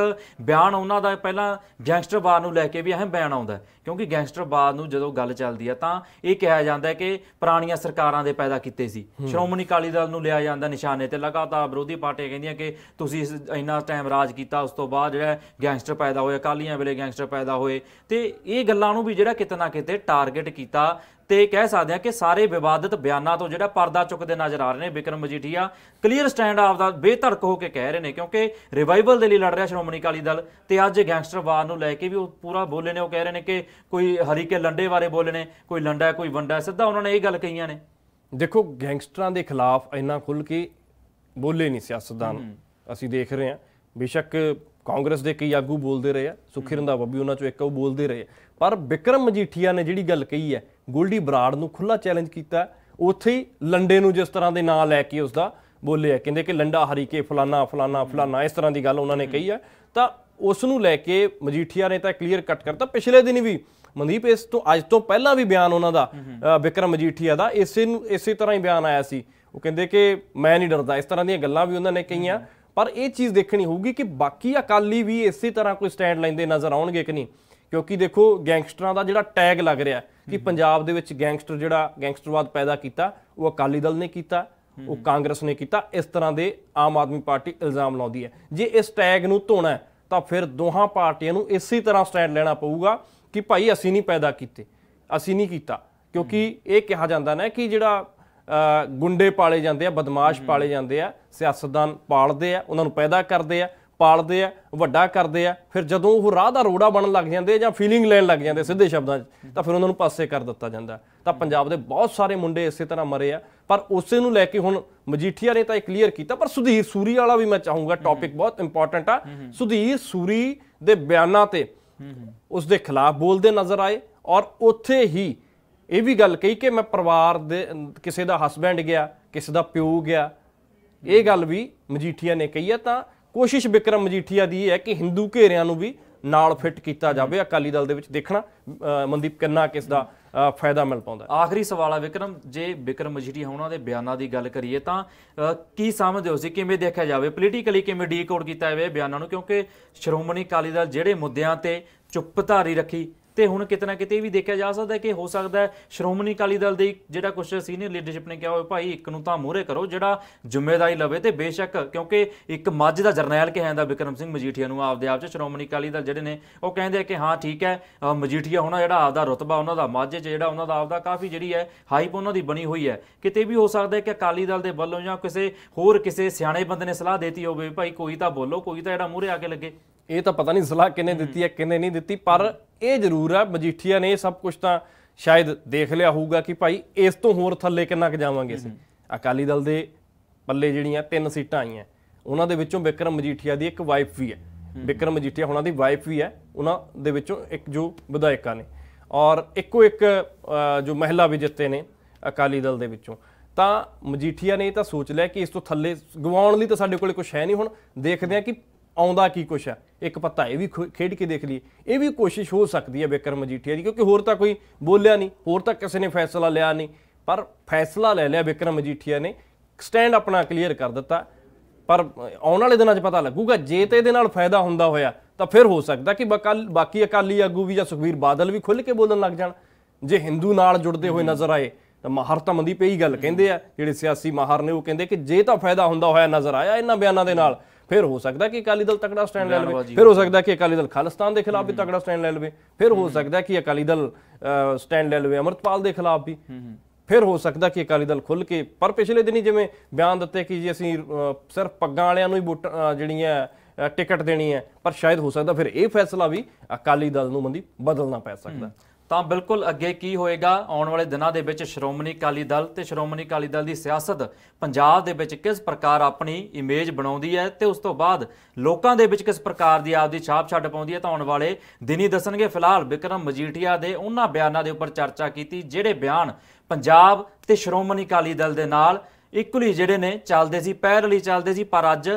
ਬਿਆਨ ਉਹਨਾਂ ਦਾ ਪਹਿਲਾਂ ਗੈਂਗਸਟਰ ਬਾਦ ਨੂੰ ਲੈ ਕੇ ਵੀ ਅਹਿਮ ਬਿਆਨ ਆਉਂਦਾ ਕਿਉਂਕਿ ਗੈਂਗਸਟਰ ਬਾਦ ਨੂੰ ਜਦੋਂ ਗੱਲ ਚੱਲਦੀ ਆ ਤਾਂ ਇਹ ਕਿਹਾ ਜਾਂਦਾ ਕਿ ਪੁਰਾਣੀਆਂ ਸਰਕਾਰਾਂ ਦੇ ਪੈਦਾ ਕੀਤੇ ਸੀ ਸ਼੍ਰੋਮਣੀ ਅਕਾਲੀ ਦਲ ਨੂੰ ਲਿਆ ਜਾਂਦਾ ਨਿਸ਼ਾਨੇ ਤੇ ਲਗਾਤਾਰ ਵਿਰੋਧੀ ਪਾਰਟੀਆਂ ਕਹਿੰਦੀਆਂ ਕਿ ਤੁਸੀਂ ਇੰਨਾ ਟਾਈਮ ਰਾਜ ਕੀਤਾ ਉਸ ਤੋਂ ਬਾਅਦ ਜਿਹੜਾ ਗੈਂਗਸਟਰ ਪੈਦਾ ਹੋਇਆ ਅਕਾਲੀਆਂ ਵੇਲੇ ਗੈਂਗਸਟਰ ਪੈਦਾ ਹੋਏ ਜਾਵੇ ਤੇ ਇਹ ਗੱਲਾਂ ਨੂੰ ਵੀ ਜਿਹੜਾ ਕਿਤਨਾ ਕਿਤੇ ਟਾਰਗੇਟ ਕੀਤਾ ਤੇ ਕਹਿ ਸਕਦੇ ਆ ਕਿ ਸਾਰੇ ਵਿਵਾਦਿਤ ਬਿਆਨਾਂ ਤੋਂ ਜਿਹੜਾ ਪਰਦਾ ਚੁੱਕਦੇ ਨਜ਼ਰ ਆ ਰਹੇ ਨੇ Vikram Majithia clear stand of ਦਾ ਬੇਧੜਕ ਹੋ ਕੇ ਕਹਿ ਰਹੇ ਨੇ ਕਿਉਂਕਿ ਰਿਵਾਈਵਲ ਦੇ ਲਈ ਲੜ ਰਿਹਾ ਸ਼੍ਰੋਮਣੀ ਅਕਾਲੀ ਦਲ ਤੇ ਅੱਜ ਗੈਂਗਸਟਰ ਵਾਰ ਨੂੰ ਲੈ ਕੇ ਵੀ ਉਹ ਪੂਰਾ ਬੋਲੇ ਨੇ ਉਹ ਕਹਿ ਰਹੇ ਨੇ ਕਿ ਕੋਈ ਹਰੀਕੇ ਲੰਡੇ ਬਾਰੇ ਬੋਲੇ ਨੇ ਕੋਈ ਲੰਡਾ ਕੋਈ ਵੰਡਾ ਸਿੱਧਾ ਉਹਨਾਂ ਨੇ ਇਹ ਗੱਲ ਕਹੀਆਂ ਨੇ ਦੇਖੋ ਗੈਂਗਸਟਰਾਂ ਦੇ ਖਿਲਾਫ ਇੰਨਾ ਖੁੱਲ ਕੇ ਬੋਲੇ ਨਹੀਂ ਸਿਆਸਤਦਾਨ ਅਸੀਂ ਦੇਖ ਰਹੇ ਹਾਂ ਬੇਸ਼ੱਕ ਕਾਂਗਰਸ ਦੇ ਕਈ ਆਗੂ ਬੋਲਦੇ ਰਹੇ ਆ ਸੁਖੀ ਰੰਧਾਵਾ ਵੀ ਉਹਨਾਂ ਚੋਂ ਇੱਕ ਉਹ ਬੋਲਦੇ ਰਹੇ ਪਰ ਵਿਕਰਮ ਮਜੀਠੀਆ ਨੇ ਜਿਹੜੀ ਗੱਲ ਕਹੀ ਹੈ ਗੋਲਡੀ ਬਰਾੜ ਨੂੰ ਖੁੱਲਾ ਚੈਲੰਜ ਕੀਤਾ ਉੱਥੇ ਹੀ ਲੰਡੇ ਨੂੰ ਜਿਸ ਤਰ੍ਹਾਂ ਦੇ ਨਾਂ ਲੈ ਕੇ ਉਸ ਦਾ ਬੋਲੇ ਆ ਕਹਿੰਦੇ ਕਿ ਲੰਡਾ ਹਰੀਕੇ ਫਲਾਨਾ ਫਲਾਨਾ ਫਲਾਨਾ ਇਸ ਤਰ੍ਹਾਂ ਦੀ ਗੱਲ ਉਹਨਾਂ ਨੇ ਕਹੀ ਹੈ ਤਾਂ ਉਸ ਨੂੰ ਲੈ ਕੇ ਮਜੀਠੀਆ ਨੇ ਤਾਂ ਕਲੀਅਰ ਕੱਟ ਕਰਤਾ ਪਿਛਲੇ ਦਿਨ ਵੀ ਮਨਦੀਪ ਇਸ ਤੋਂ ਅੱਜ ਤੋਂ ਪਹਿਲਾਂ ਵੀ ਬਿਆਨ ਉਹਨਾਂ ਦਾ ਵਿਕਰਮ ਮਜੀਠੀਆ ਦਾ ਇਸੇ ਨੂੰ ਇਸੇ ਤਰ੍ਹਾਂ ਹੀ ਬਿਆਨ ਆਇਆ ਸੀ ਉਹ ਕਹਿੰਦੇ ਕਿ ਮੈਂ ਨਹੀਂ ਡਰਦਾ ਇਸ ਤਰ੍ਹਾਂ ਦੀਆਂ ਗੱਲਾਂ ਵੀ ਉਹਨਾਂ ਨੇ ਕਹੀਆਂ ਪਰ ਇਹ ਚੀਜ਼ ਦੇਖਣੀ ਹੋਊਗੀ ਕਿ ਬਾਕੀ ਅਕਾਲੀ ਵੀ ਇਸੇ ਤਰ੍ਹਾਂ ਕੋਈ ਸਟੈਂਡ ਲੈਂਦੇ ਨਜ਼ਰ ਆਉਣਗੇ ਕਿ ਨਹੀਂ ਕਿਉਂਕਿ ਦੇਖੋ ਗੈਂਗਸਟਰਾਂ ਦਾ ਜਿਹੜਾ ਟੈਗ ਲੱਗ ਰਿਹਾ ਕਿ ਪੰਜਾਬ ਦੇ ਵਿੱਚ ਗੈਂਗਸਟਰ ਜਿਹੜਾ ਗੈਂਗਸਟਰਵਾਦ ਪੈਦਾ ਕੀਤਾ ਉਹ ਅਕਾਲੀ ਦਲ ਨੇ ਕੀਤਾ ਉਹ ਕਾਂਗਰਸ ਨੇ ਕੀਤਾ ਇਸ ਤਰ੍ਹਾਂ ਦੇ ਆਮ ਆਦਮੀ ਪਾਰਟੀ ਇਲਜ਼ਾਮ ਲਾਉਂਦੀ ਹੈ ਜੇ ਇਸ ਟੈਗ ਨੂੰ ਧੋਣਾ ਤਾਂ ਫਿਰ ਦੋਹਾਂ ਪਾਰਟੀਆਂ ਨੂੰ ਇਸੇ ਤਰ੍ਹਾਂ ਸਟੈਂਡ ਲੈਣਾ ਪਊਗਾ ਕਿ ਭਾਈ ਅਸੀਂ ਨਹੀਂ ਪੈਦਾ ਕੀਤੇ ਅਸੀਂ ਨਹੀਂ ਕੀਤਾ ਕਿਉਂਕਿ ਇਹ ਕਿਹਾ ਜਾਂਦਾ ਨਾ ਕਿ ਜਿਹੜਾ ਗੁੰਡੇ ਪਾਲੇ ਜਾਂਦੇ ਆ ਬਦਮਾਸ਼ ਪਾਲੇ ਜਾਂਦੇ ਆ ਸਿਆਸਤਦਾਨ ਪਾਲਦੇ ਆ ਉਹਨਾਂ ਨੂੰ ਪੈਦਾ ਕਰਦੇ ਆ ਪਾਲਦੇ ਆ ਵੱਡਾ ਕਰਦੇ ਆ ਫਿਰ ਜਦੋਂ ਉਹ ਰਾਹ ਦਾ ਰੋੜਾ ਬਣਨ ਲੱਗ ਜਾਂਦੇ ਜਾਂ ਫੀਲਿੰਗ ਲੈਣ ਲੱਗ ਜਾਂਦੇ ਸਿੱਧੇ ਸ਼ਬਦਾਂ 'ਚ ਤਾਂ ਫਿਰ ਉਹਨਾਂ ਨੂੰ ਪਾਸੇ ਕਰ ਦਿੱਤਾ ਜਾਂਦਾ ਤਾਂ ਪੰਜਾਬ ਦੇ ਬਹੁਤ ਸਾਰੇ ਮੁੰਡੇ ਇਸੇ ਤਰ੍ਹਾਂ ਮਰੇ ਆ ਪਰ ਉਸੇ ਨੂੰ ਲੈ ਕੇ ਹੁਣ ਮਜੀਠੀਆ ਨੇ ਤਾਂ ਇਹ ਕਲੀਅਰ ਕੀਤਾ ਪਰ ਸੁਧੀਰ ਸੂਰੀ ਵਾਲਾ ਵੀ ਮੈਂ ਚਾਹੂੰਗਾ ਟੌਪਿਕ ਬਹੁਤ ਇੰਪੋਰਟੈਂਟ ਆ ਸੁਧੀਰ ਸੂਰੀ ਦੇ ਬਿਆਨਾਂ ਤੇ ਉਸ ਦੇ ਖਿਲਾਫ ਬੋਲਦੇ ਨਜ਼ਰ ਆਏ ਔਰ ਉੱਥੇ ਹੀ ਇਹ ਵੀ ਗੱਲ ਕਹੀ ਕਿ ਮੈਂ ਪਰਿਵਾਰ ਦੇ ਕਿਸੇ ਦਾ ਹਸਬੰਡ ਗਿਆ ਕਿਸੇ ਦਾ ਪਿਓ ਗਿਆ ਇਹ ਗੱਲ ਵੀ ਮਜੀਠੀਆ ਨੇ ਕਹੀ ਹੈ ਤਾਂ ਕੋਸ਼ਿਸ਼ ਵਿਕਰਮ ਮਜੀਠੀਆ ਦੀ ਹੈ ਕਿ ਹਿੰਦੂ ਘੇਰਿਆਂ ਨੂੰ ਵੀ ਨਾਲ ਫਿੱਟ ਕੀਤਾ ਜਾਵੇ ਅਕਾਲੀ ਦਲ ਦੇ ਵਿੱਚ ਦੇਖਣਾ ਮਨਦੀਪ ਕਿੰਨਾ ਕਿਸ ਦਾ ਫਾਇਦਾ ਮਿਲ ਪਾਉਂਦਾ ਆਖਰੀ ਸਵਾਲ ਆ ਵਿਕਰਮ ਜੇ ਵਿਕਰਮ ਮਜੀਠੀਆ ਉਹਨਾਂ ਦੇ ਬਿਆਨਾਂ ਦੀ ਗੱਲ ਕਰੀਏ ਤਾਂ ਕੀ ਸਮਝਦੇ ਹੋ ਸੀ ਕਿਵੇਂ ਦੇਖਿਆ ਜਾਵੇ ਪੋਲੀਟੀਕਲੀ ਕਿਵੇਂ ਡੀਕੋਡ ਕੀਤਾ ਜਾਵੇ ਬਿਆਨਾਂ ਨੂੰ ਕਿਉਂਕਿ ਸ਼੍ਰੋਮਣੀ ਅਕਾਲੀ ਦਲ ਜਿਹੜੇ ਮੁੱਦਿਆਂ ਤੇ ਚੁੱਪ ਧਾਰੀ ਰੱਖੀ ਤੇ ਹੁਣ ਕਿਤਨਾ ਕਿਤੇ ਇਹ ਵੀ ਦੇਖਿਆ ਜਾ ਸਕਦਾ ਹੈ ਕਿ ਹੋ ਸਕਦਾ ਹੈ ਸ਼੍ਰੋਮਣੀ ਅਕਾਲੀ ਦਲ ਦੇ ਜਿਹੜਾ ਕੁਝ ਸੀਨੀਅਰ ਲੀਡਰਸ਼ਿਪ ਨੇ ਕਿਹਾ ਹੋਵੇ ਭਾਈ ਇੱਕ ਨੂੰ ਤਾਂ ਮੋਹਰੇ ਕਰੋ ਜਿਹੜਾ ਜ਼ਿੰਮੇਵਾਰੀ ਲਵੇ ਤੇ ਬੇਸ਼ੱਕ ਕਿਉਂਕਿ ਇੱਕ ਮੱਝ ਦਾ ਜਰਨੈਲ ਕਿਹਾ ਜਾਂਦਾ ਵਿਕਰਮ ਸਿੰਘ ਮਜੀਠੀਆ ਨੂੰ ਆਪਦੇ ਆਪ 'ਚ ਸ਼੍ਰੋਮਣੀ ਅਕਾਲੀ ਦਲ ਜਿਹੜੇ ਨੇ ਉਹ ਕਹਿੰਦੇ ਆ ਕਿ ਹਾਂ ਠੀਕ ਹੈ ਮਜੀਠੀਆ ਹੋਣਾ ਜਿਹੜਾ ਆਪਦਾ ਰਤਬਾ ਉਹਨਾਂ ਦਾ ਮੱਝ 'ਚ ਜਿਹੜਾ ਉਹਨਾਂ ਦਾ ਆਪਦਾ ਕਾਫੀ ਜਿਹੜੀ ਹੈ ਹਾਈਪ ਉਹਨਾਂ ਦੀ ਬਣੀ ਹੋਈ ਹੈ ਕਿਤੇ ਵੀ ਹੋ ਸਕਦਾ ਹੈ ਕਿ ਅਕਾਲੀ ਦਲ ਦੇ ਵੱਲੋਂ ਜਾਂ ਕਿਸੇ ਹੋਰ ਕਿਸੇ ਸਿਆਣੇ ਬੰਦੇ ਨੇ ਸਲਾਹ ਦਿੱਤੀ ਹੋਵੇ ਭਾਈ ਕੋਈ ਤਾਂ ਬੋਲੋ ਕੋਈ ਤਾਂ ਜਿਹੜਾ ਮੂਹਰੇ ਆ ਕੇ ਲੱਗੇ ਇਹ ਤਾਂ ਪਤਾ ਨਹੀਂ ਸਲਾਹ ਕਿਨੇ ਦਿੱਤੀ ਹੈ ਕਿਨੇ ਨਹੀਂ ਦਿੱਤੀ ਪਰ ਇਹ ਜ਼ਰੂਰ ਆ ਮਜੀਠੀਆ ਨੇ ਇਹ ਸਭ ਕੁਝ ਤਾਂ ਸ਼ਾਇਦ ਦੇਖ ਲਿਆ ਹੋਊਗਾ ਕਿ ਭਾਈ ਇਸ ਤੋਂ ਹੋਰ ਥੱਲੇ ਕਿੰਨਾ ਕ ਜਾਵਾਂਗੇ ਅਸੀਂ ਅਕਾਲੀ ਦਲ ਦੇ ਪੱਲੇ ਜਿਹੜੀਆਂ ਤਿੰਨ ਸੀਟਾਂ ਆਈਆਂ ਉਹਨਾਂ ਦੇ ਵਿੱਚੋਂ ਵਿਕਰਮ ਮਜੀਠੀਆ ਦੀ ਇੱਕ ਵਾਈਫ ਵੀ ਹੈ ਵਿਕਰਮ ਮਜੀਠੀਆ ਉਹਨਾਂ ਦੀ ਵਾਈਫ ਵੀ ਹੈ ਉਹਨਾਂ ਦੇ ਵਿੱਚੋਂ ਇੱਕ ਜੋ ਵਿਧਾਇਕਾ ਨੇ ਔਰ ਇੱਕੋ ਇੱਕ ਜੋ ਮਹਿਲਾ ਵੀ ਜਿੱਤੇ ਨੇ ਅਕਾਲੀ ਦਲ ਦੇ ਵਿੱਚੋਂ ਤਾਂ ਮਜੀਠੀਆ ਨੇ ਤਾਂ ਸੋਚ ਲਿਆ ਕਿ ਇਸ ਤੋਂ ਥੱਲੇ ਗਵਾਉਣ ਲਈ ਤਾਂ ਸਾਡੇ ਕੋਲੇ ਕੁਝ ਹੈ ਨਹੀਂ ਹੁਣ ਦੇਖਦੇ ਆ ਕਿ ਆਉਂਦਾ ਕੀ ਕੁਛ ਹੈ ਇੱਕ ਪੱਤਾ ਇਹ ਵੀ ਖੇਡ ਕੇ ਦੇਖ ਲਈ ਇਹ ਵੀ ਕੋਸ਼ਿਸ਼ ਹੋ ਸਕਦੀ ਹੈ ਵਿਕਰਮ ਮਜੀਠੀਆ ਦੀ ਕਿਉਂਕਿ ਹੋਰ ਤਾਂ ਕੋਈ ਬੋਲਿਆ ਨਹੀਂ ਹੋਰ ਤਾਂ ਕਿਸੇ ਨੇ ਫੈਸਲਾ ਲਿਆ ਨਹੀਂ ਪਰ ਫੈਸਲਾ ਲੈ ਲਿਆ ਵਿਕਰਮ ਮਜੀਠੀਆ ਨੇ ਸਟੈਂਡ ਆਪਣਾ ਕਲੀਅਰ ਕਰ ਦਿੱਤਾ ਪਰ ਆਉਣ ਵਾਲੇ ਦਿਨਾਂ 'ਚ ਪਤਾ ਲੱਗੂਗਾ ਜੇ ਤੇ ਇਹਦੇ ਨਾਲ ਫਾਇਦਾ ਹੁੰਦਾ ਹੋਇਆ ਤਾਂ ਫਿਰ ਹੋ ਸਕਦਾ ਕਿ ਬਾਕੀ ਅਕਾਲੀ ਆਗੂ ਵੀ ਜਾਂ ਸੁਖਵੀਰ ਬਾਦਲ ਵੀ ਖੁੱਲ੍ਹ ਕੇ ਬੋਲਣ ਲੱਗ ਜਾਣ ਜੇ ਹਿੰਦੂ ਨਾਲ ਜੁੜਦੇ ਹੋਏ ਨਜ਼ਰ ਆਏ ਤਾਂ ਮਾਹਰ ਤਾਂ ਮੰਦੀ ਪਈ ਗੱਲ ਕਹਿੰਦੇ ਆ ਜਿਹੜੇ ਸਿਆਸੀ ਮਾਹਰ ਨੇ ਉਹ ਕਹਿੰਦੇ ਕਿ ਜੇ ਤਾਂ ਫਾਇਦਾ ਹੁੰਦਾ ਹੋਇਆ ਨਜ਼ਰ ਆਇਆ ਇਹਨਾਂ ਬਿਆਨਾਂ ਦੇ ਨਾਲ ਫਿਰ ਹੋ ਸਕਦਾ ਕਿ ਅਕਾਲੀ ਦਲ ਤਕੜਾ ਸਟੈਂਡ ਲੈ ਲਵੇ ਫਿਰ ਹੋ ਸਕਦਾ ਕਿ ਅਕਾਲੀ ਦਲ ਖਾਲਿਸਤਾਨ ਦੇ ਖਿਲਾਫ ਵੀ ਤਕੜਾ ਸਟੈਂਡ ਲੈ ਲਵੇ ਫਿਰ ਹੋ ਸਕਦਾ ਕਿ ਅਕਾਲੀ ਦਲ ਸਟੈਂਡ ਲੈ ਲਵੇ ਅਮਰਤਪਾਲ ਦੇ ਖਿਲਾਫ ਵੀ ਫਿਰ ਹੋ ਸਕਦਾ ਕਿ ਅਕਾਲੀ ਦਲ ਖੁੱਲ ਕੇ ਪਰ ਪਿਛਲੇ ਦਿਨੀ ਜਿਵੇਂ ਬਿਆਨ ਦਿੱਤੇ ਕਿ ਜੀ ਅਸੀਂ ਸਿਰਫ ਪੱਗਾਂ ਵਾਲਿਆਂ ਨੂੰ ਹੀ ਵੋਟ ਜਿਹੜੀਆਂ ਟਿਕਟ ਦੇਣੀ ਹੈ ਪਰ ਸ਼ਾਇਦ ਹੋ ਸਕਦਾ ਫਿਰ ਇਹ ਫੈਸਲਾ ਵੀ ਅਕਾਲੀ ਦਲ ਨੂੰ ਮੰਦੀ ਬਦਲਣਾ ਪੈ ਸਕਦਾ ਤਾਂ ਬਿਲਕੁਲ ਅੱਗੇ ਕੀ ਹੋਏਗਾ ਆਉਣ ਵਾਲੇ ਦਿਨਾਂ ਦੇ ਵਿੱਚ ਸ਼੍ਰੋਮਣੀ ਅਕਾਲੀ ਦਲ ਤੇ ਸ਼੍ਰੋਮਣੀ ਅਕਾਲੀ ਦਲ ਦੀ ਸਿਆਸਤ ਪੰਜਾਬ ਦੇ ਵਿੱਚ ਕਿਸ ਪ੍ਰਕਾਰ ਆਪਣੀ ਇਮੇਜ ਬਣਾਉਂਦੀ ਹੈ ਤੇ ਉਸ ਤੋਂ ਬਾਅਦ ਲੋਕਾਂ ਦੇ ਵਿੱਚ ਕਿਸ ਪ੍ਰਕਾਰ ਦੀ ਆਪਦੀ ਛਾਪ ਛੱਡ ਪਾਉਂਦੀ ਹੈ ਤਾਂ ਆਉਣ ਵਾਲੇ ਦਿਨੀ ਦੱਸਣਗੇ ਫਿਲਹਾਲ ਵਿਕਰਮ ਮਜੀਠੀਆ ਦੇ ਉਹਨਾਂ ਬਿਆਨਾਂ ਦੇ ਉੱਪਰ ਚਰਚਾ ਕੀਤੀ ਜਿਹੜੇ ਬਿਆਨ ਪੰਜਾਬ ਤੇ ਸ਼੍ਰੋਮਣੀ ਅਕਾਲੀ ਦਲ ਦੇ ਨਾਲ ਇਕੁਲੀ ਜਿਹੜੇ ਨੇ ਚੱਲਦੇ ਸੀ ਪੈਰਲੀ ਚੱਲਦੇ ਸੀ ਪਰ ਅੱਜ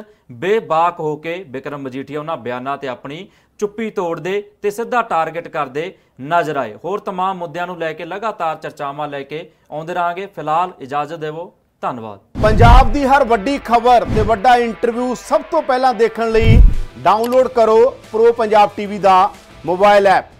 ਬੇਬਾਕ ਹੋ ਕੇ ਵਿਕਰਮ ਮਜੀਠੀਆ ਉਹਨਾਂ ਬਿਆਨਾਂ ਤੇ ਆਪਣੀ ਚੁੱਪੀ ਤੋੜਦੇ ਤੇ ਸਿੱਧਾ ਟਾਰਗੇਟ ਕਰਦੇ ਨਜ਼ਰ ਆਏ ਹੋਰ तमाम ਮੁੱਦਿਆਂ ਨੂੰ ਲੈ ਕੇ ਲਗਾਤਾਰ ਚਰਚਾਵਾਂ ਲੈ ਕੇ ਆਉਂਦੇ ਰਾਂਗੇ ਫਿਲਹਾਲ ਇਜਾਜ਼ਤ ਦੇਵੋ ਧੰਨਵਾਦ ਪੰਜਾਬ ਦੀ ਹਰ ਵੱਡੀ ਖਬਰ ਤੇ ਵੱਡਾ ਇੰਟਰਵਿਊ ਸਭ ਤੋਂ ਪਹਿਲਾਂ ਦੇਖਣ ਲਈ ਡਾਊਨਲੋਡ ਕਰੋ ਪ੍ਰੋ ਪੰਜਾਬ ਟੀਵੀ ਦਾ ਮੋਬਾਈਲ ਐਪ